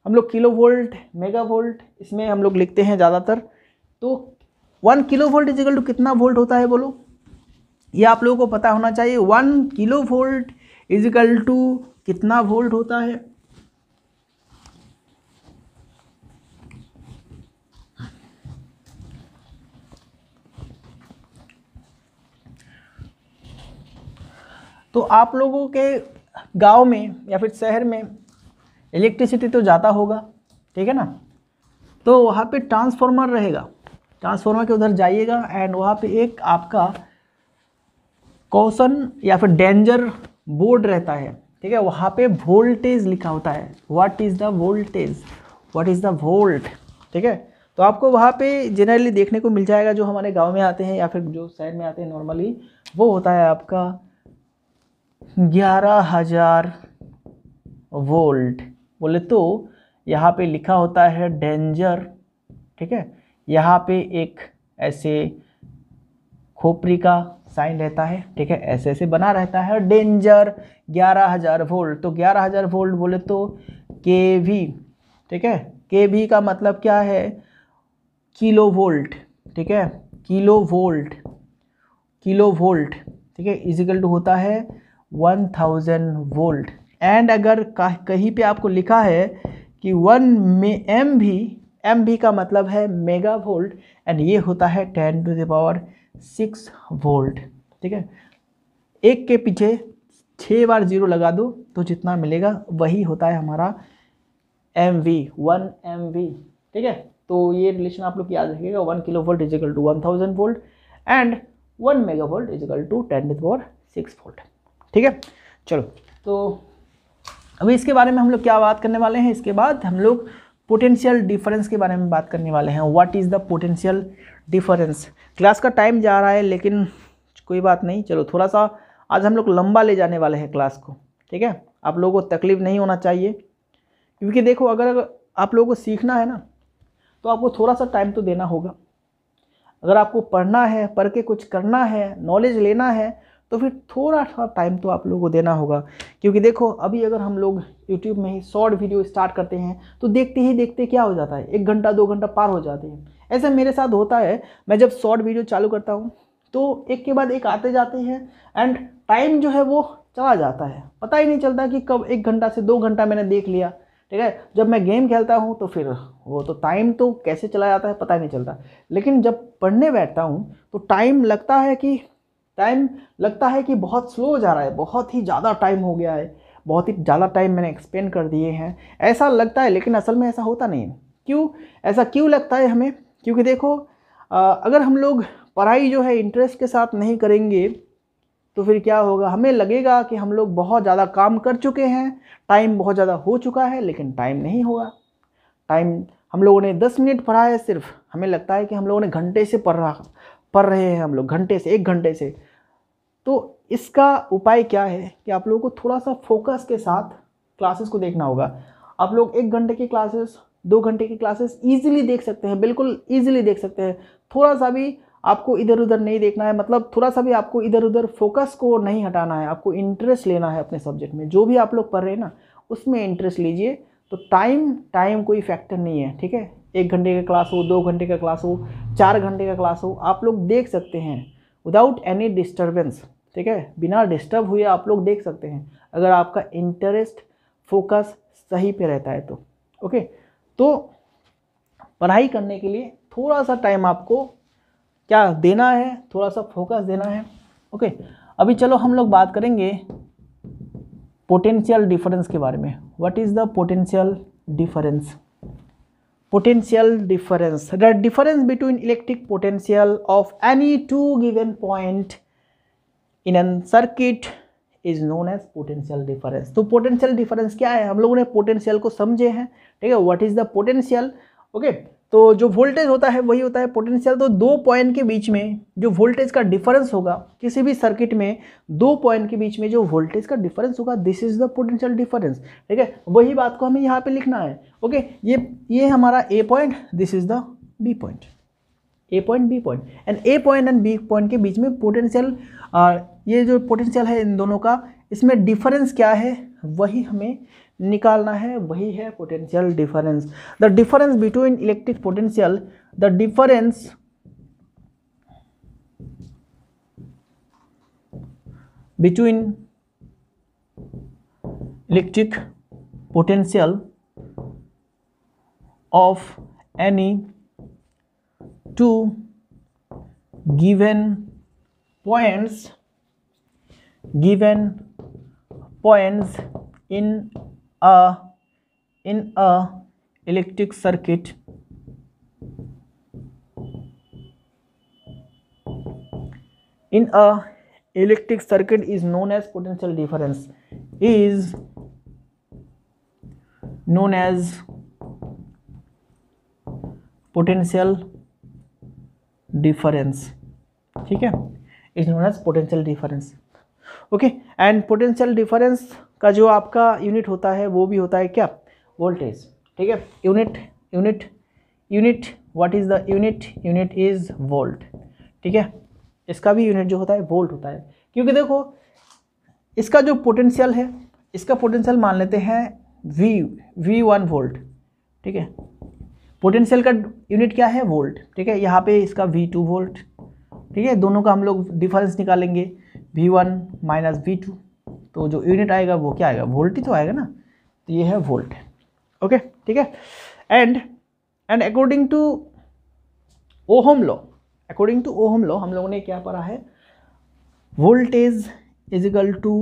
हम लोग किलो वोल्ट मेगा वोल्ट इसमें हम लोग लिखते हैं ज़्यादातर तो one kilo volt is equal to कितना वोल्ट होता है बोलो ये आप लोगों को पता होना चाहिए one kilo volt is equal to कितना वोल्ट होता है तो आप लोगों के गांव में या फिर शहर में इलेक्ट्रिसिटी तो जाता होगा ठीक है ना तो वहाँ पे ट्रांसफार्मर रहेगा ट्रांसफार्मर के उधर जाइएगा एंड वहाँ पे एक आपका कौशन या फिर डेंजर बोर्ड रहता है ठीक है वहाँ पे वोल्टेज लिखा होता है what is the voltage what is the volt ठीक है तो आपको वहाँ पे जनरली देखने को मिल जाएगा जो हमारे गांव में आते हैं या फिर जो शहर में आते हैं नॉर्मली वो होता है आपका ग्यारह हजार वोल्ट बोले तो यहाँ पे लिखा होता है डेंजर ठीक है यहाँ पे एक ऐसे खोपरी का साइन रहता है ठीक है ऐसे ऐसे बना रहता है डेंजर ग्यारह हज़ार वोल्ट तो ग्यारह हज़ार वोल्ट बोले तो के वी ठीक है के वी का मतलब क्या है किलो वोल्ट ठीक है किलो वोल्ट किलो वोल्ट ठीक है इजिकल टू होता है वन थाउजेंड वोल्ट एंड अगर कहीं पे आपको लिखा है कि वन में एम भी एम भी का मतलब है मेगा वोल्ट एंड ये होता है ten to the power six volt ठीक है एक के पीछे छः बार जीरो लगा दो तो जितना मिलेगा वही होता है हमारा M V one M V ठीक है तो ये रिलेशन आप लोग याद रखिएगा one kilo volt is equal to one thousand volt and one mega volt is equal to ten to power six volt ठीक है चलो तो अभी इसके बारे में हम लोग क्या बात करने वाले हैं इसके बाद हम लोग पोटेंशियल डिफरेंस के बारे में बात करने वाले हैं what is the potential difference class का टाइम जा रहा है लेकिन कोई बात नहीं चलो थोड़ा सा आज हम लोग लंबा ले जाने वाले हैं क्लास को ठीक है आप लोगों को तकलीफ नहीं होना चाहिए क्योंकि देखो अगर आप लोगों को सीखना है ना तो आपको थोड़ा सा टाइम तो देना होगा अगर आपको पढ़ना है पढ़ के कुछ करना है नॉलेज लेना है तो फिर थोड़ा सा टाइम तो आप लोगों को देना होगा क्योंकि देखो अभी अगर हम लोग यूट्यूब में ही शॉर्ट वीडियो स्टार्ट करते हैं तो देखते ही देखते क्या हो जाता है एक घंटा दो घंटा पार हो जाते हैं ऐसा मेरे साथ होता है मैं जब शॉर्ट वीडियो चालू करता हूँ तो एक के बाद एक आते जाते हैं एंड टाइम जो है वो चला जाता है पता ही नहीं चलता कि कब एक घंटा से दो घंटा मैंने देख लिया ठीक है जब मैं गेम खेलता हूँ तो फिर वो तो टाइम तो कैसे चला जाता है पता ही नहीं चलता लेकिन जब पढ़ने बैठता हूँ तो टाइम लगता है कि टाइम लगता है कि बहुत स्लो जा रहा है बहुत ही ज़्यादा टाइम हो गया है बहुत ही ज़्यादा टाइम मैंने एक्सपेंड कर दिए हैं ऐसा लगता है लेकिन असल में ऐसा होता नहीं है क्यों ऐसा क्यों लगता है हमें क्योंकि देखो आ, अगर हम लोग पढ़ाई जो है इंटरेस्ट के साथ नहीं करेंगे तो फिर क्या होगा हमें लगेगा कि हम लोग बहुत ज़्यादा काम कर चुके हैं टाइम बहुत ज़्यादा हो चुका है लेकिन टाइम नहीं होगा टाइम हम लोगों ने दस मिनट पढ़ा है सिर्फ हमें लगता है कि हम लोगों ने घंटे से पढ़ रहा पढ़ रहे हैं हम लोग घंटे से एक घंटे से तो इसका उपाय क्या है कि आप लोगों को थोड़ा सा फोकस के साथ क्लासेस को देखना होगा आप लोग एक घंटे की क्लासेस दो घंटे की क्लासेस ईजिली देख सकते हैं बिल्कुल ईजिली देख सकते हैं थोड़ा सा भी आपको इधर उधर नहीं देखना है मतलब थोड़ा सा भी आपको इधर उधर फोकस को नहीं हटाना है आपको इंटरेस्ट लेना है अपने सब्जेक्ट में जो भी आप लोग पढ़ रहे हैं ना उसमें इंटरेस्ट लीजिए तो टाइम टाइम कोई फैक्टर नहीं है ठीक है एक घंटे का क्लास हो दो घंटे का क्लास हो चार घंटे का क्लास हो आप लोग देख सकते हैं विदाउट एनी डिस्टर्बेंस ठीक है बिना डिस्टर्ब हुए आप लोग देख सकते हैं अगर आपका इंटरेस्ट फोकस सही पे रहता है तो ओके तो पढ़ाई करने के लिए थोड़ा सा टाइम आपको क्या देना है थोड़ा सा फोकस देना है ओके अभी चलो हम लोग बात करेंगे पोटेंशियल डिफरेंस के बारे में what is the potential difference potential difference the difference between electric potential of any two given point in an circuit is known as potential difference तो पोटेंशियल डिफरेंस क्या है हम लोगों ने पोटेंशियल को समझे हैं ठीक है what is the potential okay तो जो वोल्टेज होता है वही होता है पोटेंशियल तो दो पॉइंट के बीच में जो वोल्टेज का डिफरेंस होगा किसी भी सर्किट में दो पॉइंट के बीच में जो वोल्टेज का डिफरेंस होगा this is the potential difference ठीक है वही बात को हमें यहाँ पे लिखना है ओके ये ये हमारा A point this is the B point A point B point and A point and B point के बीच में पोटेंशियल ये जो पोटेंशियल है इन दोनों का इसमें डिफरेंस क्या है वही हमें निकालना है वही है potential difference the difference between electric potential the difference between electric potential of any two given points given points in a in a electric circuit in a electric circuit is known as potential difference is known as potential difference ठीक है is known as potential difference okay and potential difference का जो आपका unit होता है वो भी होता है क्या वोल्टेज ठीक है unit unit unit what is the unit unit is volt ठीक है इसका भी यूनिट जो होता है वोल्ट होता है क्योंकि देखो इसका जो पोटेंशियल है इसका पोटेंशियल मान लेते हैं वी वी वन वोल्ट ठीक है पोटेंशियल का यूनिट क्या है वोल्ट ठीक है यहाँ पे इसका वी टू वोल्ट ठीक है दोनों का हम लोग डिफरेंस निकालेंगे V one minus V two तो जो यूनिट आएगा वो क्या आएगा वोल्ट ही तो आएगा ना तो ये है वोल्ट ओके ठीक है and and according to Ohm law according to Ohm law हम लोगों ने क्या पढ़ा है voltage is equal to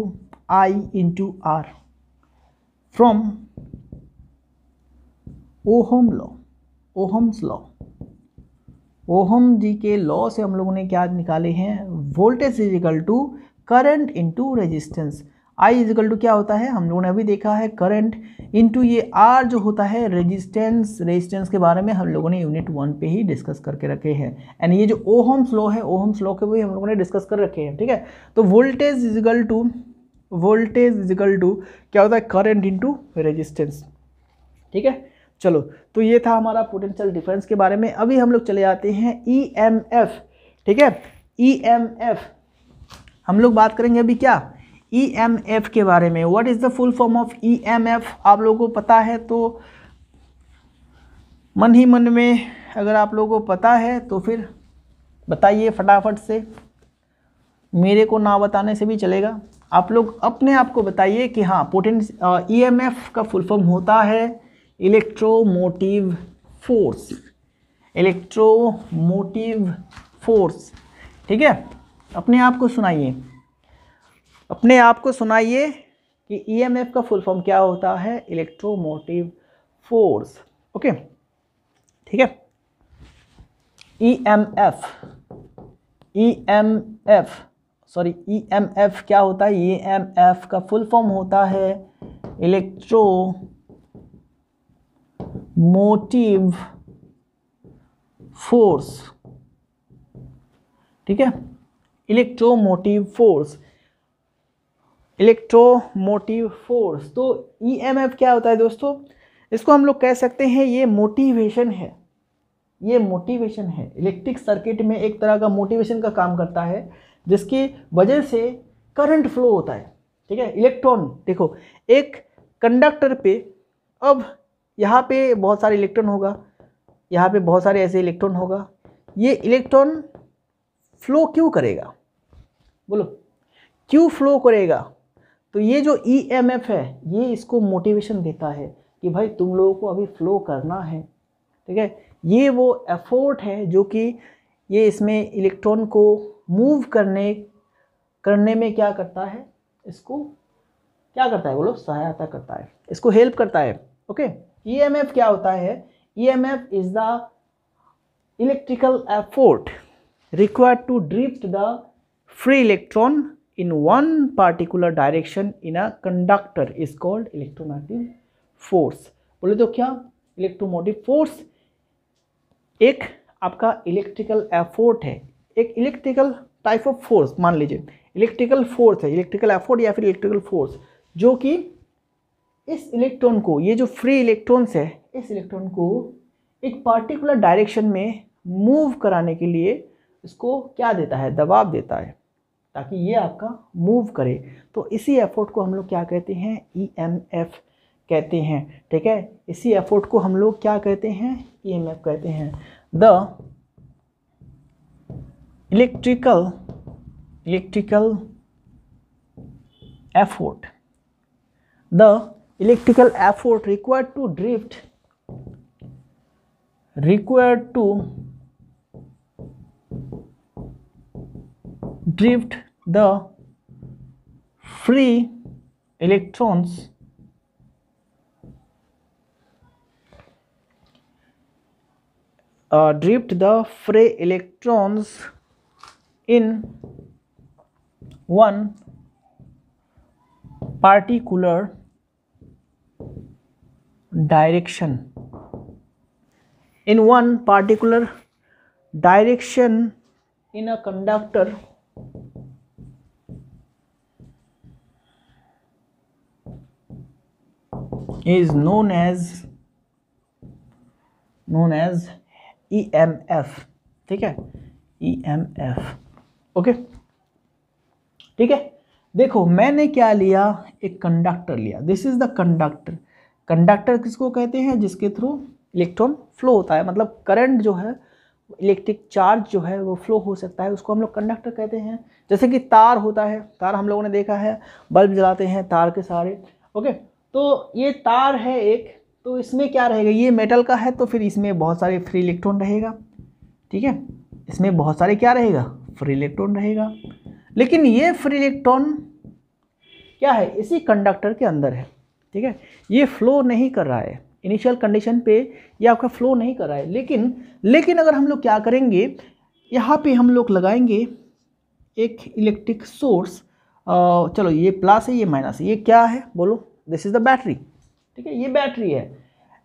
I into R from Ohm law Ohm's law Ohm ji के लॉ से हम लोगों ने क्या निकाले हैं voltage is equal to current into resistance I equal to क्या होता है हम लोगों ने अभी देखा है करंट इनटू ये आर जो होता है रेजिस्टेंस रेजिस्टेंस के बारे में हम लोगों ने यूनिट वन पे ही डिस्कस करके रखे हैं एंड ये जो ओहम स्लो है ओहम स्लो के भी हम लोगों ने डिस्कस कर रखे हैं ठीक है तो voltage is equal to voltage is equal to क्या होता है करंट इंटू रेजिस्टेंस ठीक है चलो तो ये था हमारा पोटेंशियल डिफरेंस के बारे में अभी हम लोग चले जाते हैं ई एम एफ ठीक है ई एम एफ हम लोग बात करेंगे अभी क्या ई एम एफ के बारे में what is the full form of E M F आप लोगों को पता है तो मन ही मन में अगर आप लोगों को पता है तो फिर बताइए फटाफट से मेरे को ना बताने से भी चलेगा आप लोग अपने आप को बताइए कि हाँ पोटेंस ई एम एफ का फुल फॉर्म होता है इलेक्ट्रोमोटिव फोर्स इलेक्ट्रोमोटिव फोर्स ठीक है अपने आप को सुनाइए अपने आप को सुनाइए कि ईएमएफ e का फुल फॉर्म क्या होता है इलेक्ट्रोमोटिव फोर्स ओके ठीक है ईएमएफ ईएमएफ सॉरी ईएमएफ क्या होता है ईएमएफ e का फुल फॉर्म होता है इलेक्ट्रो मोटिव फोर्स ठीक है इलेक्ट्रोमोटिव फोर्स इलेक्ट्रोमोटिव फोर्स तो ईएमएफ e क्या होता है दोस्तों इसको हम लोग कह सकते हैं ये मोटिवेशन है ये मोटिवेशन है इलेक्ट्रिक सर्किट में एक तरह का मोटिवेशन का काम करता है जिसकी वजह से करंट फ्लो होता है ठीक है इलेक्ट्रॉन देखो एक कंडक्टर पे अब यहाँ पे बहुत सारे इलेक्ट्रॉन होगा यहाँ पे बहुत सारे ऐसे इलेक्ट्रॉन होगा ये इलेक्ट्रॉन फ्लो क्यों करेगा बोलो क्यों फ्लो करेगा तो ये जो ई एम एफ है ये इसको मोटिवेशन देता है कि भाई तुम लोगों को अभी फ्लो करना है ठीक है ये वो एफोर्ट है जो कि ये इसमें इलेक्ट्रॉन को मूव करने करने में क्या करता है इसको क्या करता है बोलो सहायता करता है इसको हेल्प करता है ओके ईएमएफ e क्या होता है EMF is the electrical effort required to drift the free electron in one particular direction in a conductor is called electromagnetic force बोले तो क्या इलेक्ट्रोमोटिव फोर्स एक आपका इलेक्ट्रिकल एफोर्ट है एक इलेक्ट्रिकल टाइप ऑफ फोर्स मान लीजिए इलेक्ट्रिकल फोर्स है इलेक्ट्रिकल एफोर्ट या फिर इलेक्ट्रिकल फोर्स जो कि इस इलेक्ट्रॉन को ये जो फ्री इलेक्ट्रॉन्स है इस इलेक्ट्रॉन को एक पार्टिकुलर डायरेक्शन में मूव कराने के लिए इसको क्या देता है दबाव देता है ताकि ये आपका मूव करे तो इसी एफर्ट को हम लोग क्या कहते हैं ई एम एफ कहते हैं ठीक है इसी एफर्ट को हम लोग क्या कहते हैं ई एम एफ कहते हैं the electrical electrical effort the electrical effort required to drift required to drift the free electrons uh, drift the free electrons in one particular direction in one particular direction in a conductor is known as known as EMF ठीक है EMF okay ठीक है देखो मैंने क्या लिया एक conductor लिया this is the conductor conductor किसको कहते हैं जिसके थ्रू इलेक्ट्रॉन फ्लो होता है मतलब करंट जो है इलेक्ट्रिक चार्ज जो है वो फ्लो हो सकता है उसको हम लोग कंडक्टर कहते हैं जैसे कि तार होता है तार हम लोगों ने देखा है बल्ब जलाते हैं तार के सहारे ओके तो ये तार है एक तो इसमें क्या रहेगा ये मेटल का है तो फिर इसमें बहुत सारे फ्री इलेक्ट्रॉन रहेगा ठीक है इसमें बहुत सारे क्या रहेगा फ्री इलेक्ट्रॉन रहेगा लेकिन ये फ्री इलेक्ट्रॉन क्या है इसी कंडक्टर के अंदर है ठीक है ये फ्लो नहीं कर रहा है इनिशियल कंडीशन पे ये आपका फ्लो नहीं कर रहा है लेकिन लेकिन अगर हम लोग क्या करेंगे यहाँ पे हम लोग लगाएंगे एक इलेक्ट्रिक सोर्स चलो ये प्लस है ये माइनस है ये क्या है बोलो दिस इज़ द बैटरी ठीक है ये बैटरी है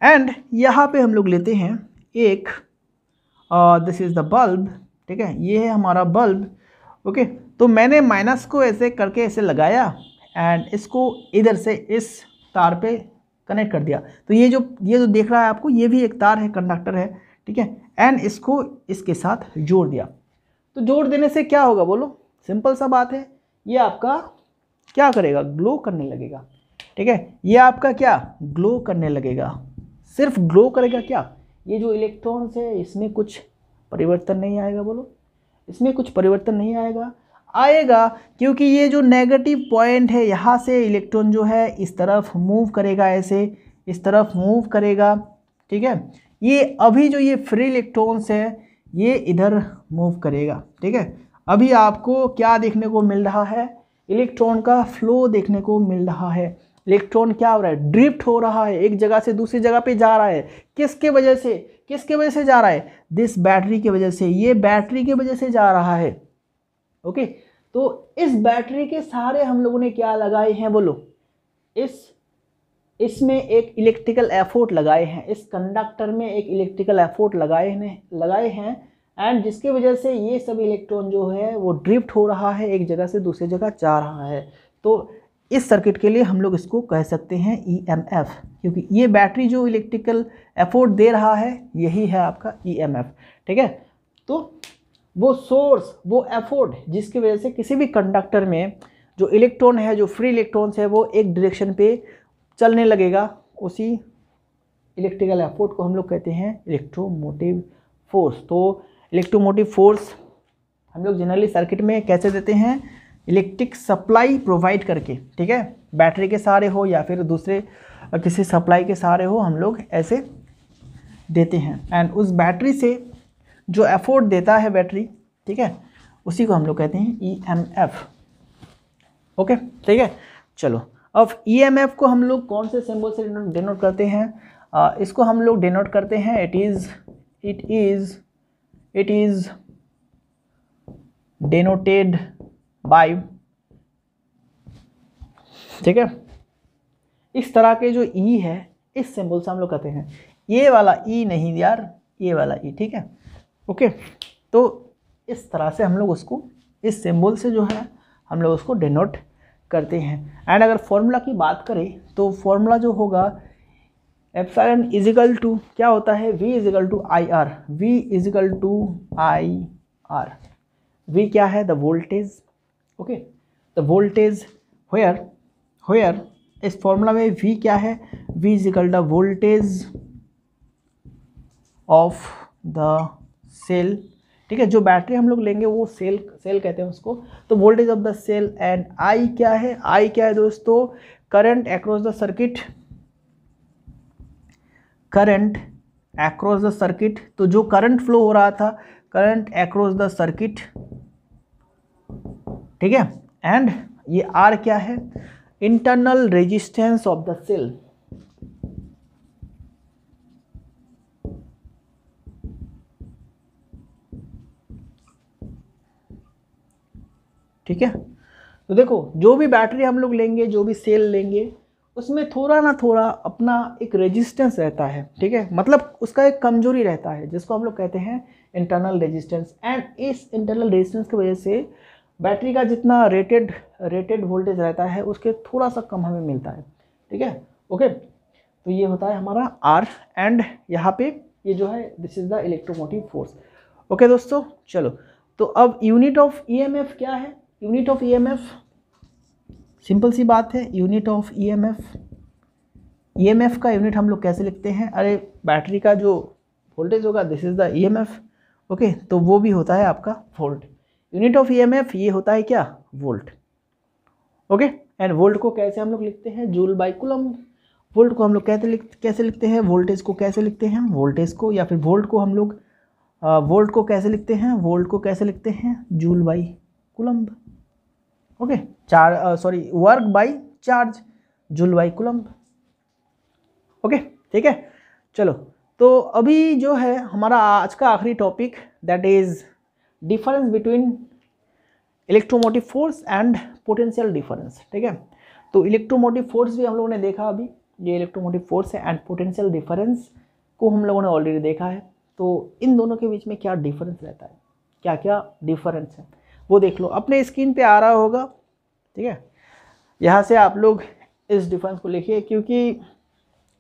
एंड यहाँ पे हम लोग लेते हैं एक दिस इज़ द बल्ब ठीक है ये है हमारा बल्ब ओके तो मैंने माइनस को ऐसे करके ऐसे लगाया एंड इसको इधर से इस तार पे कनेक्ट कर दिया तो ये जो ये जो देख रहा है आपको ये भी एक तार है कंडक्टर है ठीक है एंड इसको इसके साथ जोड़ दिया तो जोड़ देने से क्या होगा बोलो सिंपल सा बात है ये आपका क्या करेगा ग्लो करने लगेगा ठीक है ये आपका क्या ग्लो करने लगेगा सिर्फ ग्लो करेगा क्या ये जो इलेक्ट्रॉन्स है इसमें कुछ परिवर्तन नहीं आएगा बोलो इसमें कुछ परिवर्तन नहीं आएगा आएगा क्योंकि ये जो नेगेटिव पॉइंट है यहाँ से इलेक्ट्रॉन जो है इस तरफ मूव करेगा ऐसे इस तरफ मूव करेगा ठीक है ये अभी जो ये फ्री इलेक्ट्रॉन्स है ये इधर मूव करेगा ठीक है अभी आपको क्या देखने को मिल रहा है इलेक्ट्रॉन का फ्लो देखने को मिल रहा है इलेक्ट्रॉन क्या हो रहा है ड्रिफ्ट हो रहा है एक जगह से दूसरी जगह पे जा रहा है किसके वजह से किसके वजह से जा रहा है दिस बैटरी की वजह से ये बैटरी की वजह से जा रहा है ओके तो इस बैटरी के सहारे हम लोगों ने क्या लगाए हैं बोलो इस इसमें एक इलेक्ट्रिकल एफोर्ट लगाए हैं इस कंडक्टर में एक इलेक्ट्रिकल एफोर्ट लगाए हैं लगाए हैं एंड जिसकी वजह से ये सब इलेक्ट्रॉन जो है वो ड्रिफ्ट हो रहा है एक जगह से दूसरी जगह जा रहा है तो इस सर्किट के लिए हम लोग इसको कह सकते हैं ईएमएफ e क्योंकि ये बैटरी जो इलेक्ट्रिकल एफोर्ट दे रहा है यही है आपका ईएमएफ e ठीक है तो वो सोर्स वो एफोर्ड जिसकी वजह से किसी भी कंडक्टर में जो इलेक्ट्रॉन है जो फ्री इलेक्ट्रॉन्स है वो एक डायरेक्शन पे चलने लगेगा उसी इलेक्ट्रिकल एफोर्ड को हम लोग कहते हैं इलेक्ट्रोमोटिव फोर्स तो इलेक्ट्रोमोटिव फोर्स हम लोग जनरली सर्किट में कैसे देते हैं इलेक्ट्रिक सप्लाई प्रोवाइड करके ठीक है बैटरी के सहारे हो या फिर दूसरे किसी सप्लाई के सहारे हो हम लोग ऐसे देते हैं एंड उस बैटरी से जो एफोर्ड देता है बैटरी ठीक है उसी को हम लोग कहते हैं ई एम एफ ओके ठीक है चलो अब ई एम एफ को हम लोग कौन से सिंबल से डिनोट करते हैं आ, इसको हम लोग डिनोट करते हैं it is it is it is denoted by ठीक है इस तरह के जो ई e है इस सिंबल से हम लोग कहते हैं ये वाला ई e नहीं यार ये वाला ई e, ठीक है ओके तो इस तरह से हम लोग उसको इस सिंबल से जो है हम लोग उसको डिनोट करते हैं एंड अगर फॉर्मूला की बात करें तो फॉर्मूला जो होगा एप्साइलन इजिकल टू क्या होता है V equal to I R V equal to I R V क्या है the voltage okay the voltage where where इस फॉर्मूला में वी क्या है V equal the voltage of the cell ठीक है जो बैटरी हम लोग लेंगे वो सेल सेल कहते हैं उसको तो voltage of the cell and I क्या है आई क्या है दोस्तों current across the circuit current across the circuit तो जो करंट फ्लो हो रहा था करंट अक्रॉस द सर्किट ठीक है एंड ये आर क्या है internal resistance of the cell ठीक है तो देखो जो भी बैटरी हम लोग लेंगे जो भी सेल लेंगे उसमें थोड़ा ना थोड़ा अपना एक रेजिस्टेंस रहता है ठीक है मतलब उसका एक कमजोरी रहता है जिसको हम लोग कहते हैं इंटरनल रेजिस्टेंस एंड इस इंटरनल रेजिस्टेंस की वजह से बैटरी का जितना रेटेड रेटेड वोल्टेज रहता है उसके थोड़ा सा कम हमें मिलता है ठीक है ओके तो ये होता है हमारा आर एंड यहाँ पे ये जो है this is the electromotive force okay दोस्तों चलो तो अब यूनिट ऑफ ई क्या है यूनिट ऑफ ईएमएफ सिंपल सी बात है यूनिट ऑफ ईएमएफ ईएमएफ का यूनिट हम लोग कैसे लिखते हैं अरे बैटरी का जो वोल्टेज होगा this is the EMF okay तो वो भी होता है आपका वोल्ट यूनिट ऑफ ईएमएफ ये होता है क्या वोल्ट ओके एंड वोल्ट को कैसे हम लोग लिखते हैं जूल बाई कुलम वोल्ट को हम लोग कैसे लिख कैसे लिखते हैं वोल्टेज को कैसे लिखते हैं वोल्टेज को या फिर वोल्ट को हम लोग वोल्ट को कैसे लिखते हैं वोल्ट को कैसे लिखते हैं जूल बाई कुलम्ब ओके चार sorry work by charge joule by coulomb okay ठीक है चलो तो अभी जो है हमारा आज का आखिरी topic that is difference between electromotive force and potential difference ठीक है तो इलेक्ट्रोमोटिव फोर्स भी हम लोगों ने देखा अभी ये इलेक्ट्रोमोटिव फोर्स है एंड पोटेंशियल डिफरेंस को हम लोगों ने ऑलरेडी देखा है तो इन दोनों के बीच में क्या डिफरेंस रहता है क्या क्या डिफरेंस है वो देख लो अपने स्क्रीन पे आ रहा होगा ठीक है यहाँ से आप लोग इस डिफरेंस को लिखिए क्योंकि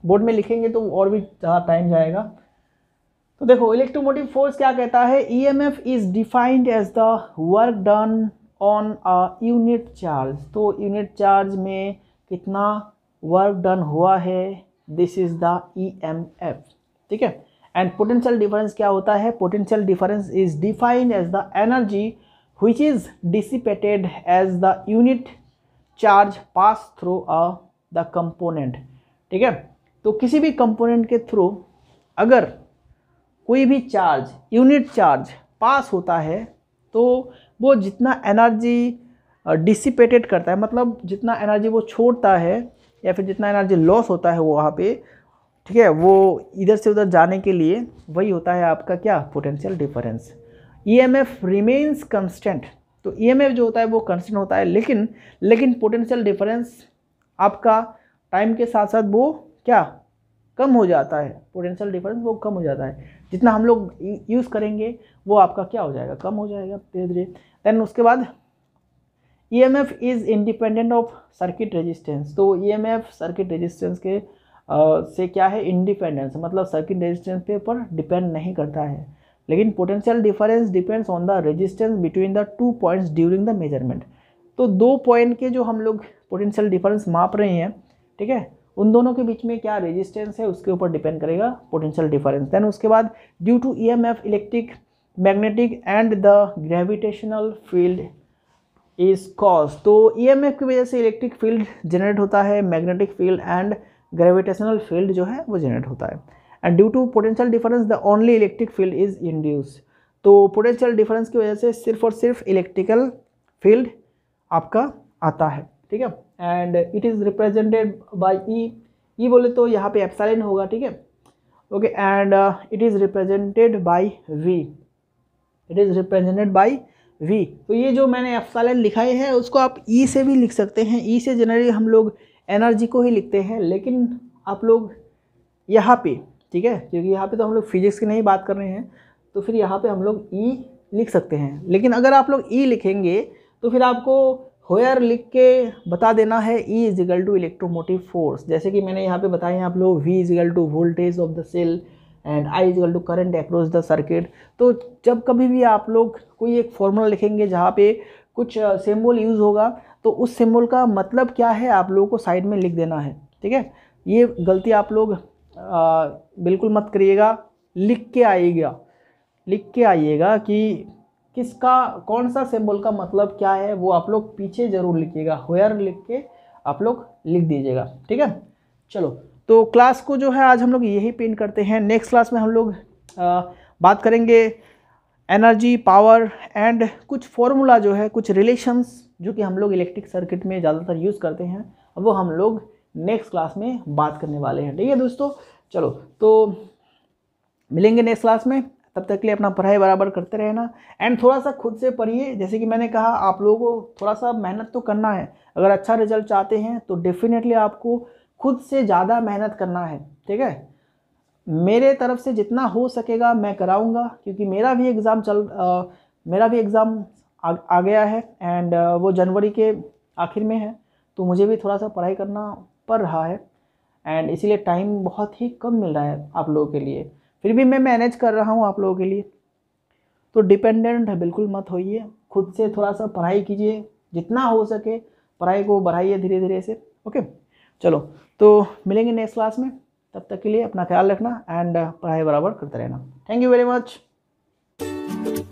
बोर्ड में लिखेंगे तो और भी ज़्यादा टाइम जाएगा तो देखो इलेक्ट्रोमोटिव फोर्स क्या कहता है E M F is defined as the work done on a unit charge तो यूनिट चार्ज में कितना वर्क डन हुआ है this is the E M F ठीक है एंड पोटेंशियल डिफरेंस क्या होता है potential difference is defined as the energy which is dissipated as the unit charge pass through a the component ठीक है तो किसी भी कंपोनेंट के थ्रू अगर कोई भी चार्ज यूनिट चार्ज पास होता है तो वो जितना एनर्जी डिसिपेटेड uh, करता है मतलब जितना एनर्जी वो छोड़ता है या फिर जितना एनर्जी लॉस होता है वो वहाँ पे ठीक है वो इधर से उधर जाने के लिए वही होता है आपका क्या potential difference E M F remains constant तो ई एम एफ जो होता है वो कंस्टेंट होता है लेकिन लेकिन पोटेंशियल डिफरेंस आपका टाइम के साथ साथ वो क्या कम हो जाता है पोटेंशियल डिफरेंस वो कम हो जाता है जितना हम लोग यूज़ करेंगे वो आपका क्या हो जाएगा कम हो जाएगा धीरे धीरे देन उसके बाद E M F is independent of circuit resistance तो E M F circuit resistance के आ, से क्या है इंडिपेंडेंस मतलब सर्किट रेजिस्टेंस पे पर डिपेंड नहीं करता है लेकिन potential difference depends on the resistance between the two points during the measurement तो दो पॉइंट के जो हम लोग पोटेंशियल डिफरेंस माप रहे हैं ठीक है उन दोनों के बीच में क्या रेजिस्टेंस है उसके ऊपर डिपेंड करेगा पोटेंशियल डिफरेंस देन उसके बाद due to E F electric magnetic and the gravitational field is cause तो ई एम एफ की वजह से इलेक्ट्रिक फील्ड जनरेट होता है magnetic field and gravitational field जो है वो जनरेट होता है and due to potential difference the only electric field is induce तो पोटेंशियल डिफरेंस की वजह से सिर्फ और सिर्फ इलेक्ट्रिकल फील्ड आपका आता है ठीक है and it is represented by E E बोले तो यहाँ पे एप्साइलन होगा ठीक है okay and it is represented by V it is represented by V तो ये जो मैंने एप्साइलन लिखाए हैं उसको आप ई e से भी लिख सकते हैं ई e से जनरली हम लोग एनर्जी को ही लिखते हैं लेकिन आप लोग यहाँ पे ठीक है क्योंकि यहाँ पे तो हम लोग फिजिक्स की नहीं बात कर रहे हैं तो फिर यहाँ पे हम लोग ई e लिख सकते हैं लेकिन अगर आप लोग ई e लिखेंगे तो फिर आपको होयर लिख के बता देना है E is equal to electromotive force जैसे कि मैंने यहाँ पे बताया है आप लोग V is to voltage of the cell and I is to current across the circuit तो जब कभी भी आप लोग कोई एक फॉर्मूला लिखेंगे जहाँ पे कुछ सिम्बल यूज़ होगा तो उस सिम्बल का मतलब क्या है आप लोगों को साइड में लिख देना है ठीक है ये गलती आप लोग बिल्कुल मत करिएगा लिख के आइएगा लिख के आइएगा कि किसका कौन सा सिंबल का मतलब क्या है वो आप लोग पीछे ज़रूर लिखिएगा होयर लिख के आप लोग लिख दीजिएगा ठीक है चलो तो क्लास को जो है आज हम लोग यही पेंट करते हैं नेक्स्ट क्लास में हम लोग आ, बात करेंगे एनर्जी पावर एंड कुछ फॉर्मूला जो है कुछ रिलेशंस जो कि हम लोग इलेक्ट्रिक सर्किट में ज़्यादातर यूज़ करते हैं वो हम लोग नेक्स्ट क्लास में बात करने वाले हैं ठीक है दोस्तों चलो तो मिलेंगे नेक्स्ट क्लास में तब तक के लिए अपना पढ़ाई बराबर करते रहना एंड थोड़ा सा खुद से पढ़िए जैसे कि मैंने कहा आप लोगों को थोड़ा सा मेहनत तो करना है अगर अच्छा रिजल्ट चाहते हैं तो डेफिनेटली आपको खुद से ज़्यादा मेहनत करना है ठीक है मेरे तरफ से जितना हो सकेगा मैं कराऊंगा क्योंकि मेरा भी एग्ज़ाम चल आ, मेरा भी एग्ज़ाम आ, आ गया है एंड वो जनवरी के आखिर में है तो मुझे भी थोड़ा सा पढ़ाई करना पर रहा है एंड इसीलिए टाइम बहुत ही कम मिल रहा है आप लोगों के लिए फिर भी मैं मैनेज कर रहा हूँ आप लोगों के लिए तो डिपेंडेंट है बिल्कुल मत होइए खुद से थोड़ा सा पढ़ाई कीजिए जितना हो सके पढ़ाई को बढ़ाइए धीरे धीरे से ओके चलो तो मिलेंगे नेक्स्ट क्लास में तब तक के लिए अपना ख्याल रखना एंड पढ़ाई बराबर करते रहना थैंक यू वेरी मच